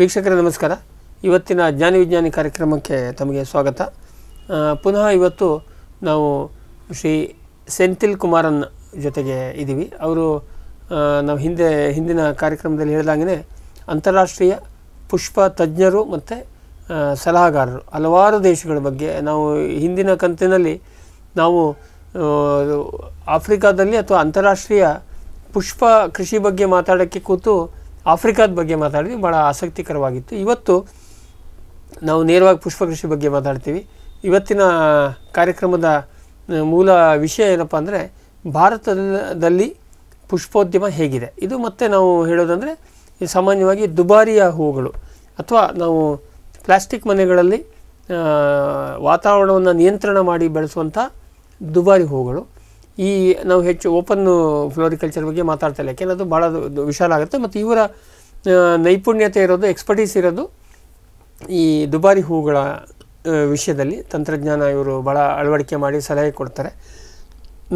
ವೀಕ್ಷಕರೇ ನಮಸ್ಕಾರ ಇವತ್ತಿನ ಜ್ಞಾನ ವಿಜ್ಞಾನಿ ಕಾರ್ಯಕ್ರಮಕ್ಕೆ ತಮಗೆ ಸ್ವಾಗತ ಪುನಃ ಇವತ್ತು ನಾವು ಶ್ರೀ ಸೆಂಥಿಲ್ ಕುಮಾರನ್ ಜೊತೆಗೆ ಇದ್ದೀವಿ ಅವರು ನಾವು ಹಿಂದೆ ಹಿಂದಿನ ಕಾರ್ಯಕ್ರಮದಲ್ಲಿ ಹೇಳಿದಾಗೆ ಅಂತಾರಾಷ್ಟ್ರೀಯ ಪುಷ್ಪ ತಜ್ಞರು ಮತ್ತು ಸಲಹಾಗಾರರು ಹಲವಾರು ದೇಶಗಳ ಬಗ್ಗೆ ನಾವು ಹಿಂದಿನ ಕಂತಿನಲ್ಲಿ ನಾವು ಆಫ್ರಿಕಾದಲ್ಲಿ ಅಥವಾ ಅಂತಾರಾಷ್ಟ್ರೀಯ ಪುಷ್ಪ ಕೃಷಿ ಬಗ್ಗೆ ಮಾತಾಡೋಕ್ಕೆ ಕೂತು ಆಫ್ರಿಕಾದ ಬಗ್ಗೆ ಮಾತಾಡಿದ್ವಿ ಭಾಳ ಆಸಕ್ತಿಕರವಾಗಿತ್ತು ಇವತ್ತು ನಾವು ನೇರವಾಗಿ ಪುಷ್ಪ ಕೃಷಿ ಬಗ್ಗೆ ಮಾತಾಡ್ತೀವಿ ಇವತ್ತಿನ ಕಾರ್ಯಕ್ರಮದ ಮೂಲ ವಿಷಯ ಏನಪ್ಪ ಅಂದರೆ ಭಾರತದಲ್ಲಿ ಪುಷ್ಪೋದ್ಯಮ ಹೇಗಿದೆ ಇದು ಮತ್ತೆ ನಾವು ಹೇಳೋದಂದರೆ ಸಾಮಾನ್ಯವಾಗಿ ದುಬಾರಿಯ ಹೂಗಳು ಅಥವಾ ನಾವು ಪ್ಲಾಸ್ಟಿಕ್ ಮನೆಗಳಲ್ಲಿ ವಾತಾವರಣವನ್ನು ನಿಯಂತ್ರಣ ಮಾಡಿ ಬೆಳೆಸುವಂಥ ದುಬಾರಿ ಹೂಗಳು ಈ ನಾವು ಹೆಚ್ಚು ಓಪನ್ ಫ್ಲೋರಿಕಲ್ಚರ್ ಬಗ್ಗೆ ಮಾತಾಡ್ತಾ ಇಲ್ಲ ಯಾಕೆಂದರೆ ಅದು ಭಾಳ ವಿಶಾಲ ಆಗುತ್ತೆ ಮತ್ತು ಇವರ ನೈಪುಣ್ಯತೆ ಇರೋದು ಎಕ್ಸ್ಪರ್ಟೀಸ್ ಇರೋದು ಈ ದುಬಾರಿ ಹೂಗಳ ವಿಷಯದಲ್ಲಿ ತಂತ್ರಜ್ಞಾನ ಇವರು ಭಾಳ ಅಳವಡಿಕೆ ಮಾಡಿ ಸಲಹೆ ಕೊಡ್ತಾರೆ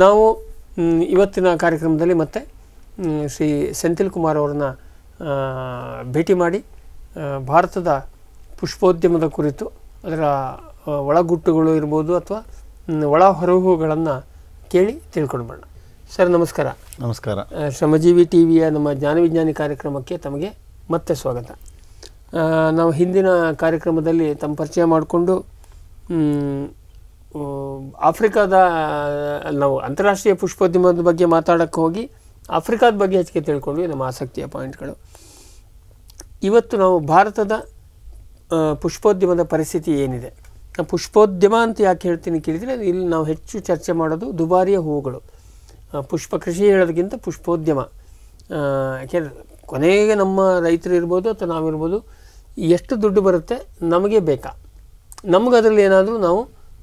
ನಾವು ಇವತ್ತಿನ ಕಾರ್ಯಕ್ರಮದಲ್ಲಿ ಮತ್ತೆ ಶ್ರೀ ಸೆಂಥಿಲ್ ಕುಮಾರ್ ಅವ್ರನ್ನ ಭೇಟಿ ಮಾಡಿ ಭಾರತದ ಪುಷ್ಪೋದ್ಯಮದ ಕುರಿತು ಅದರ ಒಳಗುಟ್ಟುಗಳು ಇರ್ಬೋದು ಅಥವಾ ಒಳ ಹೊರಹುಗಳನ್ನು ಕೇಳಿ ಬರೋಣ ಸರ್ ನಮಸ್ಕಾರ ನಮಸ್ಕಾರ ಶ್ರಮಜೀವಿ ಟಿ ವಿಯ ನಮ್ಮ ಜ್ಞಾನವಿಜ್ಞಾನಿ ಕಾರ್ಯಕ್ರಮಕ್ಕೆ ತಮಗೆ ಮತ್ತೆ ಸ್ವಾಗತ ನಾವು ಹಿಂದಿನ ಕಾರ್ಯಕ್ರಮದಲ್ಲಿ ತಮ್ಮ ಪರಿಚಯ ಮಾಡಿಕೊಂಡು ಆಫ್ರಿಕಾದ ನಾವು ಅಂತಾರಾಷ್ಟ್ರೀಯ ಪುಷ್ಪೋದ್ಯಮದ ಬಗ್ಗೆ ಮಾತಾಡೋಕ್ಕೆ ಹೋಗಿ ಆಫ್ರಿಕಾದ ಬಗ್ಗೆ ಹೆಚ್ಚಿಗೆ ತಿಳ್ಕೊಂಡ್ವಿ ನಮ್ಮ ಆಸಕ್ತಿಯ ಪಾಯಿಂಟ್ಗಳು ಇವತ್ತು ನಾವು ಭಾರತದ ಪುಷ್ಪೋದ್ಯಮದ ಪರಿಸ್ಥಿತಿ ಏನಿದೆ ಪುಷ್ಪೋದ್ಯಮ ಅಂತ ಯಾಕೆ ಹೇಳ್ತೀನಿ ಕೇಳಿದರೆ ಇಲ್ಲಿ ನಾವು ಹೆಚ್ಚು ಚರ್ಚೆ ಮಾಡೋದು ದುಬಾರಿಯ ಹೂವುಗಳು ಪುಷ್ಪ ಕೃಷಿ ಹೇಳೋದಕ್ಕಿಂತ ಪುಷ್ಪೋದ್ಯಮ ಯಾಕೆ ಕೊನೆಗೆ ನಮ್ಮ ರೈತರು ಇರ್ಬೋದು ಅಥವಾ ನಾವಿರ್ಬೋದು ಎಷ್ಟು ದುಡ್ಡು ಬರುತ್ತೆ ನಮಗೆ ಬೇಕಾ ನಮಗೆ ಅದರಲ್ಲಿ ಏನಾದರೂ ನಾವು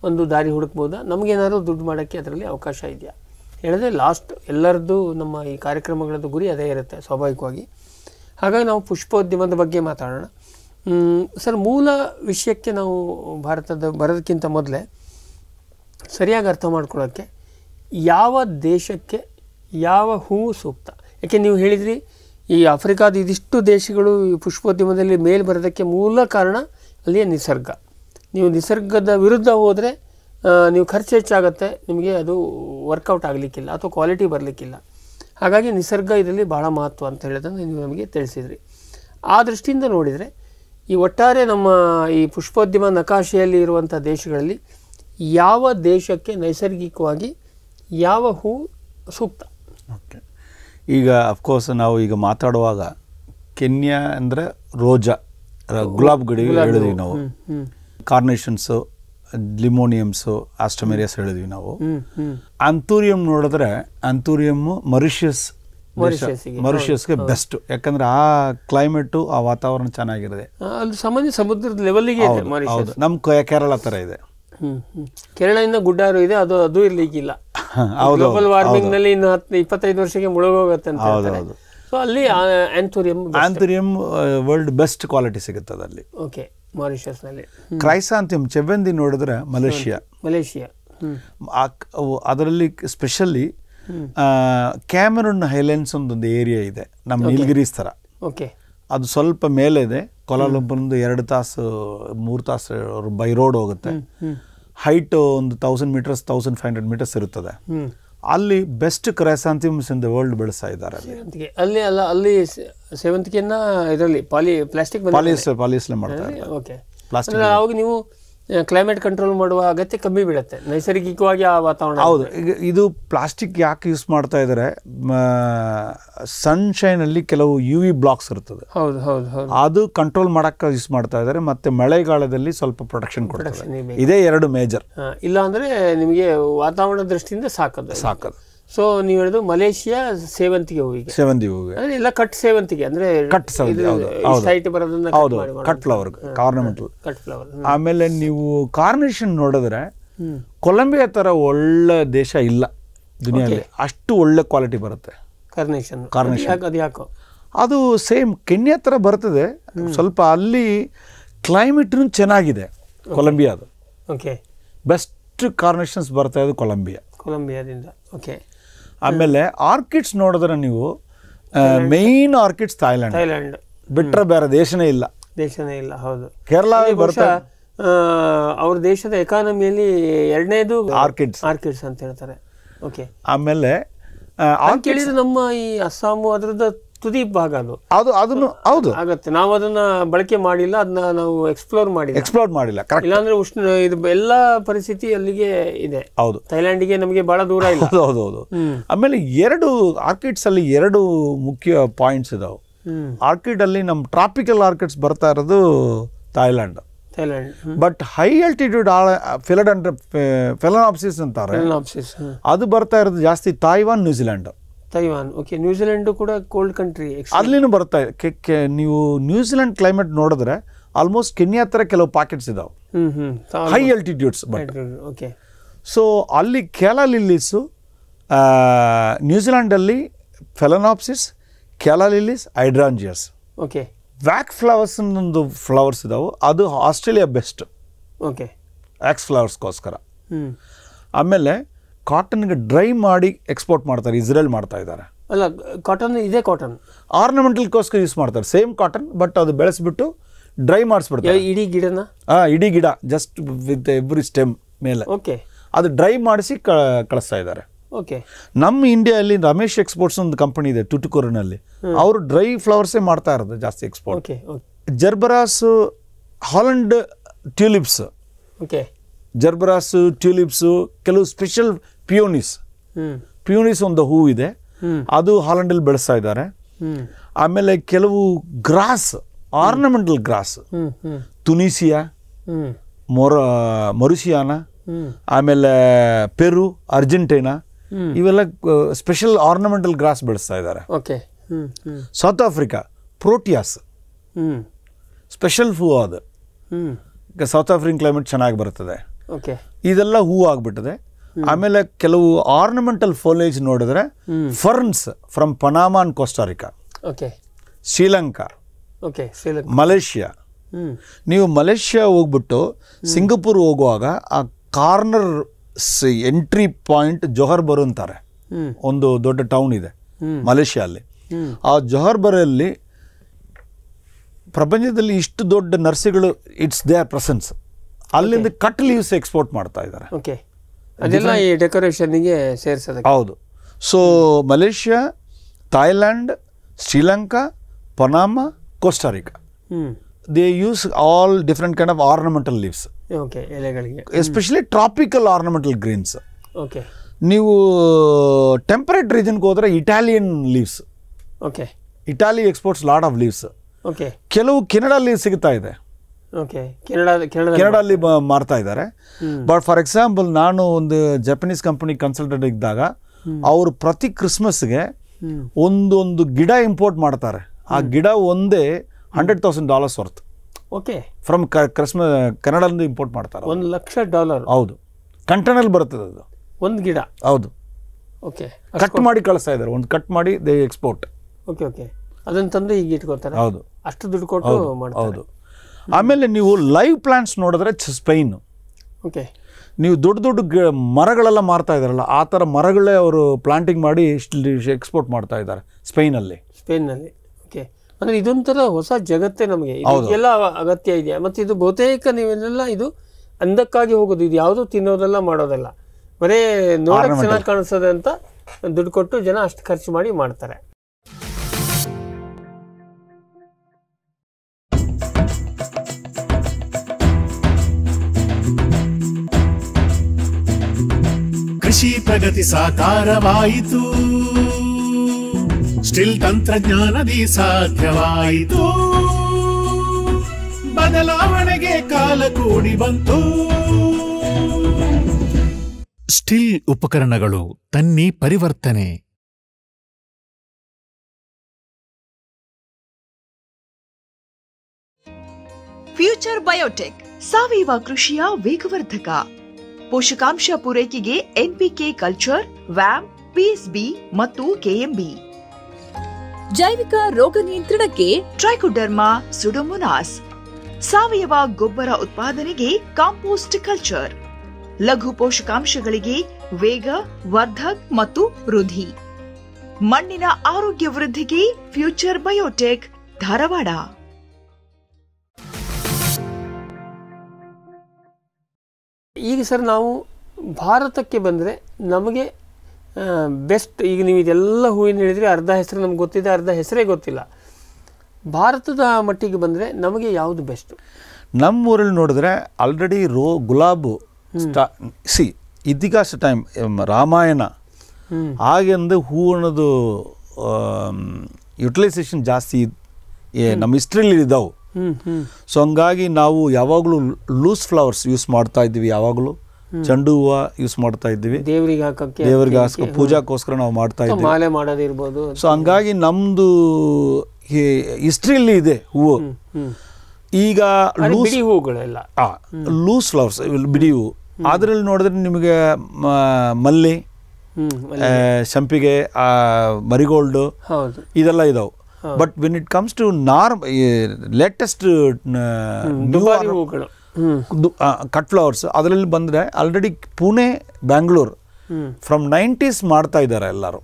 ಒಂದು ದಾರಿ ಹುಡುಕ್ಬೋದಾ ನಮಗೇನಾದರೂ ದುಡ್ಡು ಮಾಡೋಕ್ಕೆ ಅದರಲ್ಲಿ ಅವಕಾಶ ಇದೆಯಾ ಹೇಳಿದ್ರೆ ಲಾಸ್ಟ್ ಎಲ್ಲರದ್ದು ನಮ್ಮ ಈ ಕಾರ್ಯಕ್ರಮಗಳದ್ದು ಗುರಿ ಅದೇ ಇರುತ್ತೆ ಸ್ವಾಭಾವಿಕವಾಗಿ ಹಾಗಾಗಿ ನಾವು ಪುಷ್ಪೋದ್ಯಮದ ಬಗ್ಗೆ ಮಾತಾಡೋಣ ಸರ್ ಮೂಲ ವಿಷಯಕ್ಕೆ ನಾವು ಭಾರತದ ಬರೋದಕ್ಕಿಂತ ಮೊದಲೇ ಸರಿಯಾಗಿ ಅರ್ಥ ಮಾಡ್ಕೊಳ್ಳೋಕ್ಕೆ ಯಾವ ದೇಶಕ್ಕೆ ಯಾವ ಹೂವು ಸೂಕ್ತ ಯಾಕೆ ನೀವು ಹೇಳಿದ್ರಿ ಈ ಆಫ್ರಿಕಾದ ಇದಿಷ್ಟು ದೇಶಗಳು ಈ ಪುಷ್ಪೋದ್ಯಮದಲ್ಲಿ ಮೇಲೆ ಬರೋದಕ್ಕೆ ಮೂಲ ಕಾರಣ ಅಲ್ಲಿಯ ನಿಸರ್ಗ ನೀವು ನಿಸರ್ಗದ ವಿರುದ್ಧ ಹೋದರೆ ನೀವು ಖರ್ಚು ಹೆಚ್ಚಾಗುತ್ತೆ ನಿಮಗೆ ಅದು ವರ್ಕೌಟ್ ಆಗಲಿಕ್ಕಿಲ್ಲ ಅಥವಾ ಕ್ವಾಲಿಟಿ ಬರಲಿಕ್ಕಿಲ್ಲ ಹಾಗಾಗಿ ನಿಸರ್ಗ ಇದರಲ್ಲಿ ಭಾಳ ಮಹತ್ವ ಅಂತ ಹೇಳೋದನ್ನು ನೀವು ನಮಗೆ ತಿಳಿಸಿದ್ರಿ ಆ ದೃಷ್ಟಿಯಿಂದ ನೋಡಿದರೆ ಈ ಒಟ್ಟಾರೆ ನಮ್ಮ ಈ ಪುಷ್ಪೋದ್ಯಮ ನಕಾಶೆಯಲ್ಲಿ ಇರುವಂಥ ದೇಶಗಳಲ್ಲಿ ಯಾವ ದೇಶಕ್ಕೆ ನೈಸರ್ಗಿಕವಾಗಿ ಯಾವ ಹೂ ಸೂಕ್ತ ಓಕೆ ಈಗ ಅಫ್ಕೋರ್ಸ್ ನಾವು ಈಗ ಮಾತಾಡುವಾಗ ಕೆನ್ಯಾ ಅಂದರೆ ರೋಜಾ ಗುಲಾಬ್ ಗಡಿ ಹೇಳಿದ್ವಿ ನಾವು ಕಾರ್ನೇಷನ್ಸು ಲಿಮೋನಿಯಮ್ಸು ಆಸ್ಟಮೇರಿಯಸ್ ಹೇಳಿದ್ವಿ ನಾವು ಅಂತೂರಿಯಂ ನೋಡಿದ್ರೆ ಅಂತೂರಿಯಮ್ಮು ಮರಿಷಿಯಸ್ ಮರುಷಿಯಸ್ಗೆ ಬೆಸ್ಟ್ ಯಾಕಂದ್ರೆ ಆ ಕ್ಲೈಮೇಟು ಆ ವಾತಾವರಣ ಚೆನ್ನಾಗಿರುತ್ತೆ ಅಲ್ಲಿ ಸಾಮಾನ್ಯ ಸಮುದ್ರದ ಲೆವೆಲ್ಗೆ ಇದೆ ನಮ್ಮ ಕೇರಳ ತರ ಇದೆ ಕೇರಳದಿಂದ ಗುಡ್ಡಾರು ಇದೆ ಅದು ಅದು ಇರ್ಲಿಕ್ಕಿಲ್ಲ ಗ್ಲೋಬಲ್ ವಾರ್ಮಿಂಗ್ ನಲ್ಲಿ ಇನ್ನು ಹತ್ತು ಇಪ್ಪತ್ತೈದು ವರ್ಷಕ್ಕೆ ಮುಳುಗೋಗುತ್ತೆ ಅಂತ ಸೊ ಅಲ್ಲಿ anthurium anthurium world best quality ಸಿಗುತ್ತದೆ ಅಲ್ಲಿ ಓಕೆ ಮಾರಿಷಸ್ ನಲ್ಲಿ ಕ್ರೈಸಾಂಥಿಯಂ ಚೆವ್ವಂದಿ ನೋಡಿದ್ರೆ ಮಲೇಷಿಯಾ ಮಲೇಷಿಯಾ ಅದರಲ್ಲಿ ಸ್ಪೆಷಲಿ ಕ್ಯಾಮರೂನ್ ಹೈಲ್ಯಾಂಡ್ಸ್ ಒಂದು ಏರಿಯಾ ಇದೆ ನಮ್ಮ ನೀಲಗಿರೀಸ್ ಥರ ಓಕೆ ಅದು ಸ್ವಲ್ಪ ಮೇಲೆ ಇದೆ ಕೊಲಾಲೊಬ್ಬರಿಂದ ಎರಡು ತಾಸು ಮೂರು ತಾಸು ಬೈ ರೋಡ್ ಹೋಗುತ್ತೆ ಹೈಟ್ ಒಂದು thousand meters thousand five hundred meters ಇರುತ್ತದೆ ಅಲ್ಲಿ ಬೆಸ್ಟ್ ಕ್ರೈಸಾಂಥಿಮ್ಸ್ ಇಂದ ವರ್ಲ್ಡ್ ಬೆಳೆಸ್ತಾ ಇದ್ದಾರೆ ಅಲ್ಲಿ ಅಲ್ಲ ಅಲ್ಲಿ ಸೇವಂತಿಕೆಯನ್ನ ಇದರಲ್ಲಿ ಪಾಲಿ ಪ್ಲಾಸ್ಟಿಕ್ ಪಾಲಿಸ್ ಪಾಲಿಸ್ಲೇ ಮಾಡ್ತಾರೆ ಓಕೆ ಪ್ಲಾಸ್ಟಿಕ್ ನೀವು ಕ್ಲೈಮೇಟ್ ಕಂಟ್ರೋಲ್ ಮಾಡುವ ಅಗತ್ಯ ಕಮ್ಮಿ ಬೀಳುತ್ತೆ ನೈಸರ್ಗಿಕವಾಗಿ ಆ ವಾತಾವರಣ ಹೌದು ಈಗ ಇದು ಪ್ಲಾಸ್ಟಿಕ್ ಯಾಕೆ ಯೂಸ್ ಮಾಡ್ತಾ ಇದ್ದಾರೆ ಸನ್ಶೈನಲ್ಲಿ ಕೆಲವು ಯು ವಿ ಬ್ಲಾಕ್ಸ್ ಇರ್ತದೆ ಹೌದು ಹೌದು ಹೌದು ಅದು ಕಂಟ್ರೋಲ್ ಮಾಡೋಕ್ಕೆ ಯೂಸ್ ಮಾಡ್ತಾ ಇದ್ದಾರೆ ಮತ್ತೆ ಮಳೆಗಾಲದಲ್ಲಿ ಸ್ವಲ್ಪ ಪ್ರೊಟೆಕ್ಷನ್ ಕೊಡ್ತಾರೆ ಇದೇ ಎರಡು ಮೇಜರ್ ಇಲ್ಲ ಅಂದರೆ ನಿಮಗೆ ವಾತಾವರಣ ದೃಷ್ಟಿಯಿಂದ ಸಾಕದ್ದು ಸಾಕದು ಸೊ ನೀವು ಹೇಳಿದು ಮಲೇಷಿಯಾ ಸೇವಂತಿಗೆ ಹೂವಿಗೆ ಸೇವಂತಿಗೆ ಹೂವಿಗೆ ಅಂದ್ರೆ ಎಲ್ಲ ಕಟ್ ಸೇವಂತಿಗೆ ಅಂದ್ರೆ ಕಟ್ ಸೈಟ್ ಬರೋದನ್ನ ಹೌದು cut flower ornamental cut flower ಆಮೇಲೆ ನೀವು ಕಾರ್ನೇಷನ್ ನೋಡಿದ್ರೆ ಕೊಲಂಬಿಯಾ ತರ ಒಳ್ಳೆ ದೇಶ ಇಲ್ಲ ದುನಿಯಲ್ಲಿ ಅಷ್ಟು ಒಳ್ಳೆ ಕ್ವಾಲಿಟಿ ಬರುತ್ತೆ ಕಾರ್ನೇಷನ್ ಕಾರ್ನೇಷನ್ ಅದು ಯಾಕೋ ಅದು ಸೇಮ್ ಕೆನ್ಯಾ ಥರ ಬರ್ತದೆ ಸ್ವಲ್ಪ ಅಲ್ಲಿ ಕ್ಲೈಮೇಟ್ನು ಚೆನ್ನಾಗಿದೆ ಕೊಲಂಬಿಯಾದು ಓಕೆ ಬೆಸ್ಟ್ ಕಾರ್ನೇಷನ್ಸ್ ಬರ್ತಾ ಇದೆ ಕೊಲಂಬಿಯಾ ಕೊಲಂಬಿಯಾದಿಂದ ಓಕೆ ಆಮೇಲೆ ಆರ್ಕಿಡ್ಸ್ ನೋಡಿದ್ರೆ ನೀವು ಮೇನ್ ಆರ್ಕಿಡ್ಸ್ ಥೈಲ್ಯಾಂಡ್ ಥೈಲ್ಯಾಂಡ್ ಬಿಟ್ಟರೆ ಬೇರೆ ದೇಶನೇ ಇಲ್ಲ ದೇಶನೇ ಇಲ್ಲ ಹೌದು ಕೇರಳ ಅವ್ರ ದೇಶದ ಎಕಾನಮಿಯಲ್ಲಿ ಎರಡನೇದು ಆರ್ಕಿಡ್ಸ್ ಆರ್ಕಿಡ್ಸ್ ಅಂತ ಹೇಳ್ತಾರೆ ಓಕೆ ಆಮೇಲೆ ಕೇಳಿದ್ರೆ ನಮ್ಮ ಈ ಅಸ್ಸಾಮು ಅದ್ರದ್ದು ತುದಿ ಭಾಗ ಅದು ಅದು ಅದನ್ನು ಹೌದು ಆಗುತ್ತೆ ನಾವು ಅದನ್ನ ಬಳಕೆ ಮಾಡಿಲ್ಲ ಅದನ್ನ ನಾವು ಎಕ್ಸ್ಪ್ಲೋರ್ ಮಾಡಿಲ್ಲ ಎಕ್ಸ್ಪ್ಲೋರ್ ಮಾಡಿಲ್ಲ ಇಲ್ಲಾಂದ್ರೆ ಉಷ್ಣ ಇದು ಎಲ್ಲ ಪರಿಸ್ಥಿತಿ ಅಲ್ಲಿಗೆ ಇದೆ ಹೌದು ಥೈಲ್ಯಾಂಡ್ಗೆ ನಮಗೆ ಬಹಳ ದೂರ ಇಲ್ಲ ಹೌದು ಹೌದು ಹೌದು ಆಮೇಲೆ ಎರಡು ಆರ್ಕಿಡ್ಸ್ ಅಲ್ಲಿ ಎರಡು ಮುಖ್ಯ ಪಾಯಿಂಟ್ಸ್ ಇದಾವೆ ಆರ್ಕಿಡ್ ಅಲ್ಲಿ ನಮ್ಮ ಟ್ರಾಪಿಕಲ್ ಆರ್ಕಿಡ್ಸ್ ಬರ್ತಾ ಇರೋದು Thailand Thailand but high altitude ಫಿಲಡಂಡ್ರ ಫೆಲನಾಪ್ಸಿಸ್ ಅಂತಾರೆ ಅದು ಬರ್ತಾ ಇರೋದು ಜಾಸ್ತಿ Taiwan New Zealand Taiwan okay New Zealand ಕೂಡ ಕೋಲ್ಡ್ ಕಂಟ್ರಿ ಅಲ್ಲಿನೂ ಬರ್ತಾ ಇದೆ ನೀವು ನ್ಯೂಜಿಲೆಂಡ್ ಕ್ಲೈಮೇಟ್ ನೋಡಿದ್ರೆ ಆಲ್ಮೋಸ್ಟ್ ಕೆನ್ಯಾ ಥರ ಕೆಲವು ಪಾಕೆಟ್ಸ್ ಇದಾವೆ ಹೈ ಅಲ್ಟಿಟ್ಯೂಡ್ಸ್ ಓಕೆ ಸೊ ಅಲ್ಲಿ ಕೆಲ ಲಿಲ್ಲಿಸು ನ್ಯೂಜಿಲೆಂಡಲ್ಲಿ ಫೆಲನಾಪ್ಸಿಸ್ ಕೆಲ lilies hydrangeas okay wax flowers ಒಂದು ಫ್ಲವರ್ಸ್ ಇದಾವೆ ಅದು ಆಸ್ಟ್ರೇಲಿಯಾ ಬೆಸ್ಟ್ ಓಕೆ ವ್ಯಾಕ್ಸ್ ಫ್ಲವರ್ಸ್ಗೋಸ್ಕರ ಆಮೇಲೆ ಕಾಟನ್ಗೆ ಡ್ರೈ ಮಾಡಿ ಎಕ್ಸ್ಪೋರ್ಟ್ ಮಾಡ್ತಾರೆ ಇಸ್ರೇಲ್ ಮಾಡ್ತಾ ಇದ್ದಾರೆ ಅಲ್ಲ ಕಾಟನ್ ಇದೇ ಕಾಟನ್ ಆರ್ನಮೆಂಟಲ್ಗೋಸ್ಕರ ಯೂಸ್ ಮಾಡ್ತಾರೆ ಸೇಮ್ ಕಾಟನ್ ಬಟ್ ಅದು ಬೆಳೆಸಿಬಿಟ್ಟು ಡ್ರೈ ಮಾಡಿಸ್ಬಿಡ್ತಾರೆ ಇಡೀ ಗಿಡನ ಹಾಂ ಇಡೀ ಗಿಡ ಜಸ್ಟ್ ವಿತ್ ಎವ್ರಿ ಸ್ಟೆಮ್ ಮೇಲೆ ಓಕೆ ಅದು ಡ್ರೈ ಮಾಡಿಸಿ ಕಳಿಸ್ತಾ ಇದ್ದಾರೆ ಓಕೆ ನಮ್ಮ ಇಂಡಿಯಾದಲ್ಲಿ ರಮೇಶ್ ಎಕ್ಸ್ಪೋರ್ಟ್ಸ್ ಒಂದು ಕಂಪನಿ ಇದೆ ಟುಟುಕೂರಿನಲ್ಲಿ ಅವರು ಡ್ರೈ ಫ್ಲವರ್ಸೇ ಮಾಡ್ತಾ ಇರೋದು ಜಾಸ್ತಿ export gerberas Holland tulips okay gerberas tulips ಕೆಲವು ಸ್ಪೆಷಲ್ ಪ್ಯೂನಿಸ್ ಪ್ಯೂನಿಸ್ ಒಂದು ಹೂ ಇದೆ ಅದು ಹಾಲೆಂಡಲ್ಲಿ ಬೆಳೆಸ್ತಾ ಇದ್ದಾರೆ ಆಮೇಲೆ ಕೆಲವು ಗ್ರಾಸ್ ಆರ್ನಮೆಂಟಲ್ ಗ್ರಾಸ್ ತುನೀಸಿಯಾ ಮೊರ ಮರುಸಿಯಾನ ಆಮೇಲೆ ಪೆರು ಅರ್ಜೆಂಟೈನಾ ಇವೆಲ್ಲ ಸ್ಪೆಷಲ್ ಆರ್ನಮೆಂಟಲ್ ಗ್ರಾಸ್ ಬೆಳೆಸ್ತಾ ಇದ್ದಾರೆ ಸೌತ್ ಆಫ್ರಿಕಾ ಪ್ರೋಟಿಯಾಸ್ ಸ್ಪೆಷಲ್ ಹೂ ಅದು ಸೌತ್ ಆಫ್ರಿಕನ್ ಕ್ಲೈಮೇಟ್ ಚೆನ್ನಾಗಿ ಬರ್ತದೆ ಇದೆಲ್ಲ ಹೂ ಆಗಿಬಿಟ್ಟಿದೆ ಆಮೇಲೆ ಕೆಲವು ಆರ್ನಮೆಂಟಲ್ ಫೋಲೇಜ್ ನೋಡಿದ್ರೆ ferns from Panama and Costa Rica okay Sri Lanka okay Malaysia ನೀವು ಮಲೇಷ್ಯಾ ಹೋಗ್ಬಿಟ್ಟು ಸಿಂಗಪುರ್ ಹೋಗುವಾಗ ಆ ಕಾರ್ನರ್ ಎಂಟ್ರಿ ಪಾಯಿಂಟ್ ಜೊಹರ್ ಬರು ಅಂತಾರೆ ಒಂದು ದೊಡ್ಡ ಟೌನ್ ಇದೆ ಮಲೇಷ್ಯಾ ಅಲ್ಲಿ ಆ ಜೊಹರ್ ಬರಲ್ಲಿ ಪ್ರಪಂಚದಲ್ಲಿ ಇಷ್ಟು ದೊಡ್ಡ ನರ್ಸಿಗಳು ಇಟ್ಸ್ ದೇರ್ ಪ್ರೆಸೆನ್ಸ್ ಅಲ್ಲಿಂದ ಕಟ್ ಲೀವ್ಸ್ ಎಕ್ಸ್ಪೋರ್ಟ್ ಮಾಡ್ತಾ ಇದ್ದಾರೆ ಓಕೆ ಅದೆಲ್ಲ ಈ ಡೆಕೋರೇಷನ್ಗೆ ಸೇರಿಸೋದು ಹೌದು so Malaysia Thailand Sri Lanka Panama Costa Rica they use all different kind of ornamental leaves okay ಎಲೆಗಳಿಗೆ especially tropical ornamental greens okay ನೀವು ಟೆಂಪರೇಟ್ ರೀಜನ್ಗೆ ಹೋದರೆ Italian leaves okay Italy exports lot of leaves okay ಕೆಲವು ಕೆನಡಾ ಲೀವ್ಸ್ ಸಿಗ್ತಾ ಇದೆ ಕೆನಡಲ್ಲಿ ಮಾರ್ತಾ ಇದ್ದಾರೆ but for example ನಾನು ಒಂದು ಜಪನೀಸ್ ಕಂಪನಿ ಕನ್ಸಲ್ಟೆಂಟ್ ಇದ್ದಾಗ ಅವರು ಪ್ರತಿ ಕ್ರಿಸ್ಮಸ್ಗೆ ಒಂದೊಂದು ಗಿಡ ಇಂಪೋರ್ಟ್ ಮಾಡ್ತಾರೆ ಆ ಗಿಡ ಒಂದೇ hundred thousand dollars worth okay from Christmas ಕನ್ನಡದಿಂದ ಇಂಪೋರ್ಟ್ ಮಾಡ್ತಾರೆ ಒಂದು ಲಕ್ಷ ಡಾಲರ್ ಹೌದು ಕಂಟೈನರ್ ಬರ್ತದೆ ಅದು ಒಂದು ಗಿಡ ಹೌದು ಓಕೆ ಕಟ್ ಮಾಡಿ ಕಳಿಸ್ತಾ ಇದ್ದಾರೆ ಒಂದು ಕಟ್ ಮಾಡಿ ದೇ ಎಕ್ಸ್ಪೋರ್ಟ್ ಓಕೆ ಓಕೆ ಅದನ್ನು ತಂದು ಈಗ ಇಟ್ಕೊತಾರೆ ಹೌದು ಅಷ್ಟು ದುಡ್ಡು ಕೊಟ್ಟು ಹೌದು ಆಮೇಲೆ ನೀವು ಲೈವ್ ಪ್ಲಾಂಟ್ಸ್ ನೋಡಿದ್ರೆ ಸ್ಪೈನು ಓಕೆ ನೀವು ದೊಡ್ಡ ದೊಡ್ಡ ಮರಗಳೆಲ್ಲ ಮಾರ್ತಾ ಇದ್ದಾರಲ್ಲ ಆ ಥರ ಮರಗಳೇ ಅವರು ಪ್ಲಾಂಟಿಂಗ್ ಮಾಡಿ ಎಕ್ಸ್ಪೋರ್ಟ್ ಮಾಡ್ತಾ ಇದ್ದಾರೆ ಸ್ಪೈನಲ್ಲಿ ಸ್ಪೇನ್ನಲ್ಲಿ ಓಕೆ ಅಂದರೆ ಇದೊಂಥರ ಹೊಸ ಜಗತ್ತೇ ನಮಗೆ ಎಲ್ಲ ಅಗತ್ಯ ಇದೆ ಮತ್ತು ಇದು ಬಹುತೇಕ ನೀವೆಲ್ಲ ಇದು ಅಂದಕ್ಕಾಗಿ ಹೋಗೋದು ಇದು ಯಾವುದು ತಿನ್ನೋದೆಲ್ಲ ಮಾಡೋದಲ್ಲ ಬರೀ ನೋಡೋಕ್ಕೆ ಚೆನ್ನಾಗಿ ಕಾಣಿಸೋದೆ ಅಂತ ದುಡ್ಡು ಕೊಟ್ಟು ಜನ ಅಷ್ಟು ಖರ್ಚು ಮಾಡಿ ಮಾಡ್ತಾರೆ ಪ್ರಗತಿ ಸಾಕಾರವಾಯಿತು ಸ್ಟಿಲ್ ತಂತ್ರಜ್ಞಾನದಿ ಸಾಧ್ಯವಾಯಿತು ಬದಲಾವಣೆಗೆ ಕಾಲ ಕೂಡಿ ಬಂತು ಸ್ಟಿಲ್ ಉಪಕರಣಗಳು ತನ್ನಿ ಪರಿವರ್ತನೆ ಫ್ಯೂಚರ್ ಬಯೋಟೆಕ್ ಸಾವಯವ ಕೃಷಿಯ ವೇಗವರ್ಧಕ ಪೋಷಕಾಂಶ ಪೂರೈಕೆಗೆ ಎನ್ಪಿಕೆ ಕಲ್ಚರ್ ವ್ಯಾಮ್ ಪಿಎಸ್ಬಿ ಮತ್ತು ಕೆಎಂಬಿ ಜೈವಿಕ ರೋಗ ನಿಯಂತ್ರಣಕ್ಕೆ ಟ್ರೈಕೋಡರ್ಮಾ ಸುಡೋಮೊನಾಸ್ ಸಾವಯವ ಗೊಬ್ಬರ ಉತ್ಪಾದನೆಗೆ ಕಾಂಪೋಸ್ಟ್ ಕಲ್ಚರ್ ಲಘು ಪೋಷಕಾಂಶಗಳಿಗೆ ವೇಗ ವರ್ಧಕ್ ಮತ್ತು ವೃದ್ಧಿ ಮಣ್ಣಿನ ಆರೋಗ್ಯ ವೃದ್ಧಿಗೆ ಫ್ಯೂಚರ್ ಬಯೋಟೆಕ್ ಧಾರವಾಡ ಈಗ ಸರ್ ನಾವು ಭಾರತಕ್ಕೆ ಬಂದರೆ ನಮಗೆ ಬೆಸ್ಟ್ ಈಗ ನೀವು ಇದೆಲ್ಲ ಹೂವಿನ ಹೇಳಿದರೆ ಅರ್ಧ ಹೆಸರು ನಮ್ಗೆ ಗೊತ್ತಿದೆ ಅರ್ಧ ಹೆಸರೇ ಗೊತ್ತಿಲ್ಲ ಭಾರತದ ಮಟ್ಟಿಗೆ ಬಂದರೆ ನಮಗೆ ಯಾವುದು ಬೆಸ್ಟು ನಮ್ಮ ಊರಲ್ಲಿ ನೋಡಿದ್ರೆ ಆಲ್ರೆಡಿ ರೋ ಗುಲಾಬು ಸ್ಟಾ ಸಿ ಇದೀಗಷ್ಟು ಟೈಮ್ ರಾಮಾಯಣ ಹಾಗೆಂದು ಹೂವಣದು ಯುಟಿಲೈಸೇಷನ್ ಜಾಸ್ತಿ ನಮ್ಮ ಹಿಸ್ಟ್ರಿಲಿ ಇದ್ದಾವೆ ಸೊ ಹಂಗಾಗಿ ನಾವು ಯಾವಾಗಲೂ ಲೂಸ್ ಫ್ಲವರ್ಸ್ ಯೂಸ್ ಮಾಡ್ತಾ ಇದ್ದೀವಿ ಯಾವಾಗಲೂ ಚೆಂಡು ಹೂವು ಯೂಸ್ ಮಾಡ್ತಾ ಇದ್ದೀವಿ ದೇವರಿಗೆ ಹಾಕಕ್ಕೆ ದೇವರಿಗೆ ಹಾಕ ಪೂಜಾಕ್ಕೋಸ್ಕರ ನಾವು ಮಾಡ್ತಾ ಇದ್ದೀವಿ ಮಾಲೆ ಸೊ ಹಂಗಾಗಿ ನಮ್ಮದು ಹಿಸ್ಟ್ರಿಯಲ್ಲಿ ಇದೆ ಹೂವು ಈಗ ಲೂಸ್ ಹೂವುಗಳೆಲ್ಲ ಲೂಸ್ ಫ್ಲವರ್ಸ್ ಬಿಡಿ ಹೂವು ಅದರಲ್ಲಿ ನೋಡಿದ್ರೆ ನಿಮಗೆ ಮಲ್ಲಿ ಸಂಪಿಗೆ ಮರಿಗೋಲ್ಡು ಇದೆಲ್ಲ ಇದಾವೆ but when it comes to norm latest cut flowers ಅದರಲ್ಲಿ ಬಂದರೆ already Pune Bangalore from nineties ಮಾಡ್ತಾ ಇದ್ದಾರೆ ಎಲ್ಲರೂ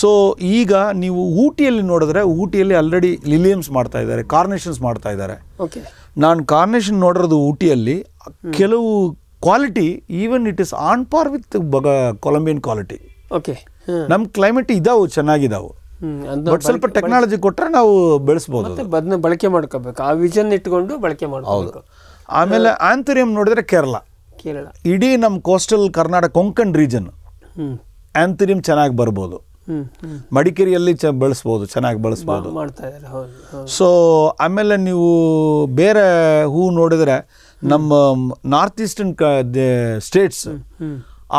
ಸೊ ಈಗ ನೀವು ಊಟಿಯಲ್ಲಿ ನೋಡಿದ್ರೆ ಊಟಿಯಲ್ಲಿ ಆಲ್ರೆಡಿ ಲಿಲಿಯಮ್ಸ್ ಮಾಡ್ತಾ ಇದ್ದಾರೆ ಕಾರ್ನೇಷನ್ಸ್ ಮಾಡ್ತಾ ಇದ್ದಾರೆ ನಾನು ಕಾರ್ನೇಷನ್ ನೋಡಿರೋದು ಊಟಿಯಲ್ಲಿ ಕೆಲವು quality even it is on par with Colombian quality okay ನಮ್ಮ ಕ್ಲೈಮೇಟ್ ಇದಾವೆ ಚೆನ್ನಾಗಿದಾವೆ ಬಟ್ ಸ್ವಲ್ಪ ಟೆಕ್ನಾಲಜಿ ಕೊಟ್ಟರೆ ನಾವು ಬೆಳೆಸಬಹುದು ಅದನ್ನ ಬಳಕೆ ಮಾಡ್ಕೋಬೇಕು ಆ ವಿಷನ್ ಇಟ್ಕೊಂಡು ಬಳಕೆ ಮಾಡಬೇಕು ಆಮೇಲೆ ಆಂಥೋರಿಯಂ ನೋಡಿದ್ರೆ ಕೇರಳ ಕೇರಳ ಇಡೀ ನಮ್ಮ coastal Karnataka Konkan region anthurium ಚೆನ್ನಾಗಿ ಬರ್ಬೋದು ಮಡಿಕೇರಿಯಲ್ಲಿ ಚ ಬೆಳೆಸ್ಬೋದು ಚೆನ್ನಾಗಿ ಬೆಳೆಸ್ಬೋದು ಸೊ ಆಮೇಲೆ ನೀವು ಬೇರೆ ಹೂ ನೋಡಿದ್ರೆ ನಮ್ಮ ನಾರ್ತ್ ಈಸ್ಟರ್ನ್ ಕ ಸ್ಟೇಟ್ಸ್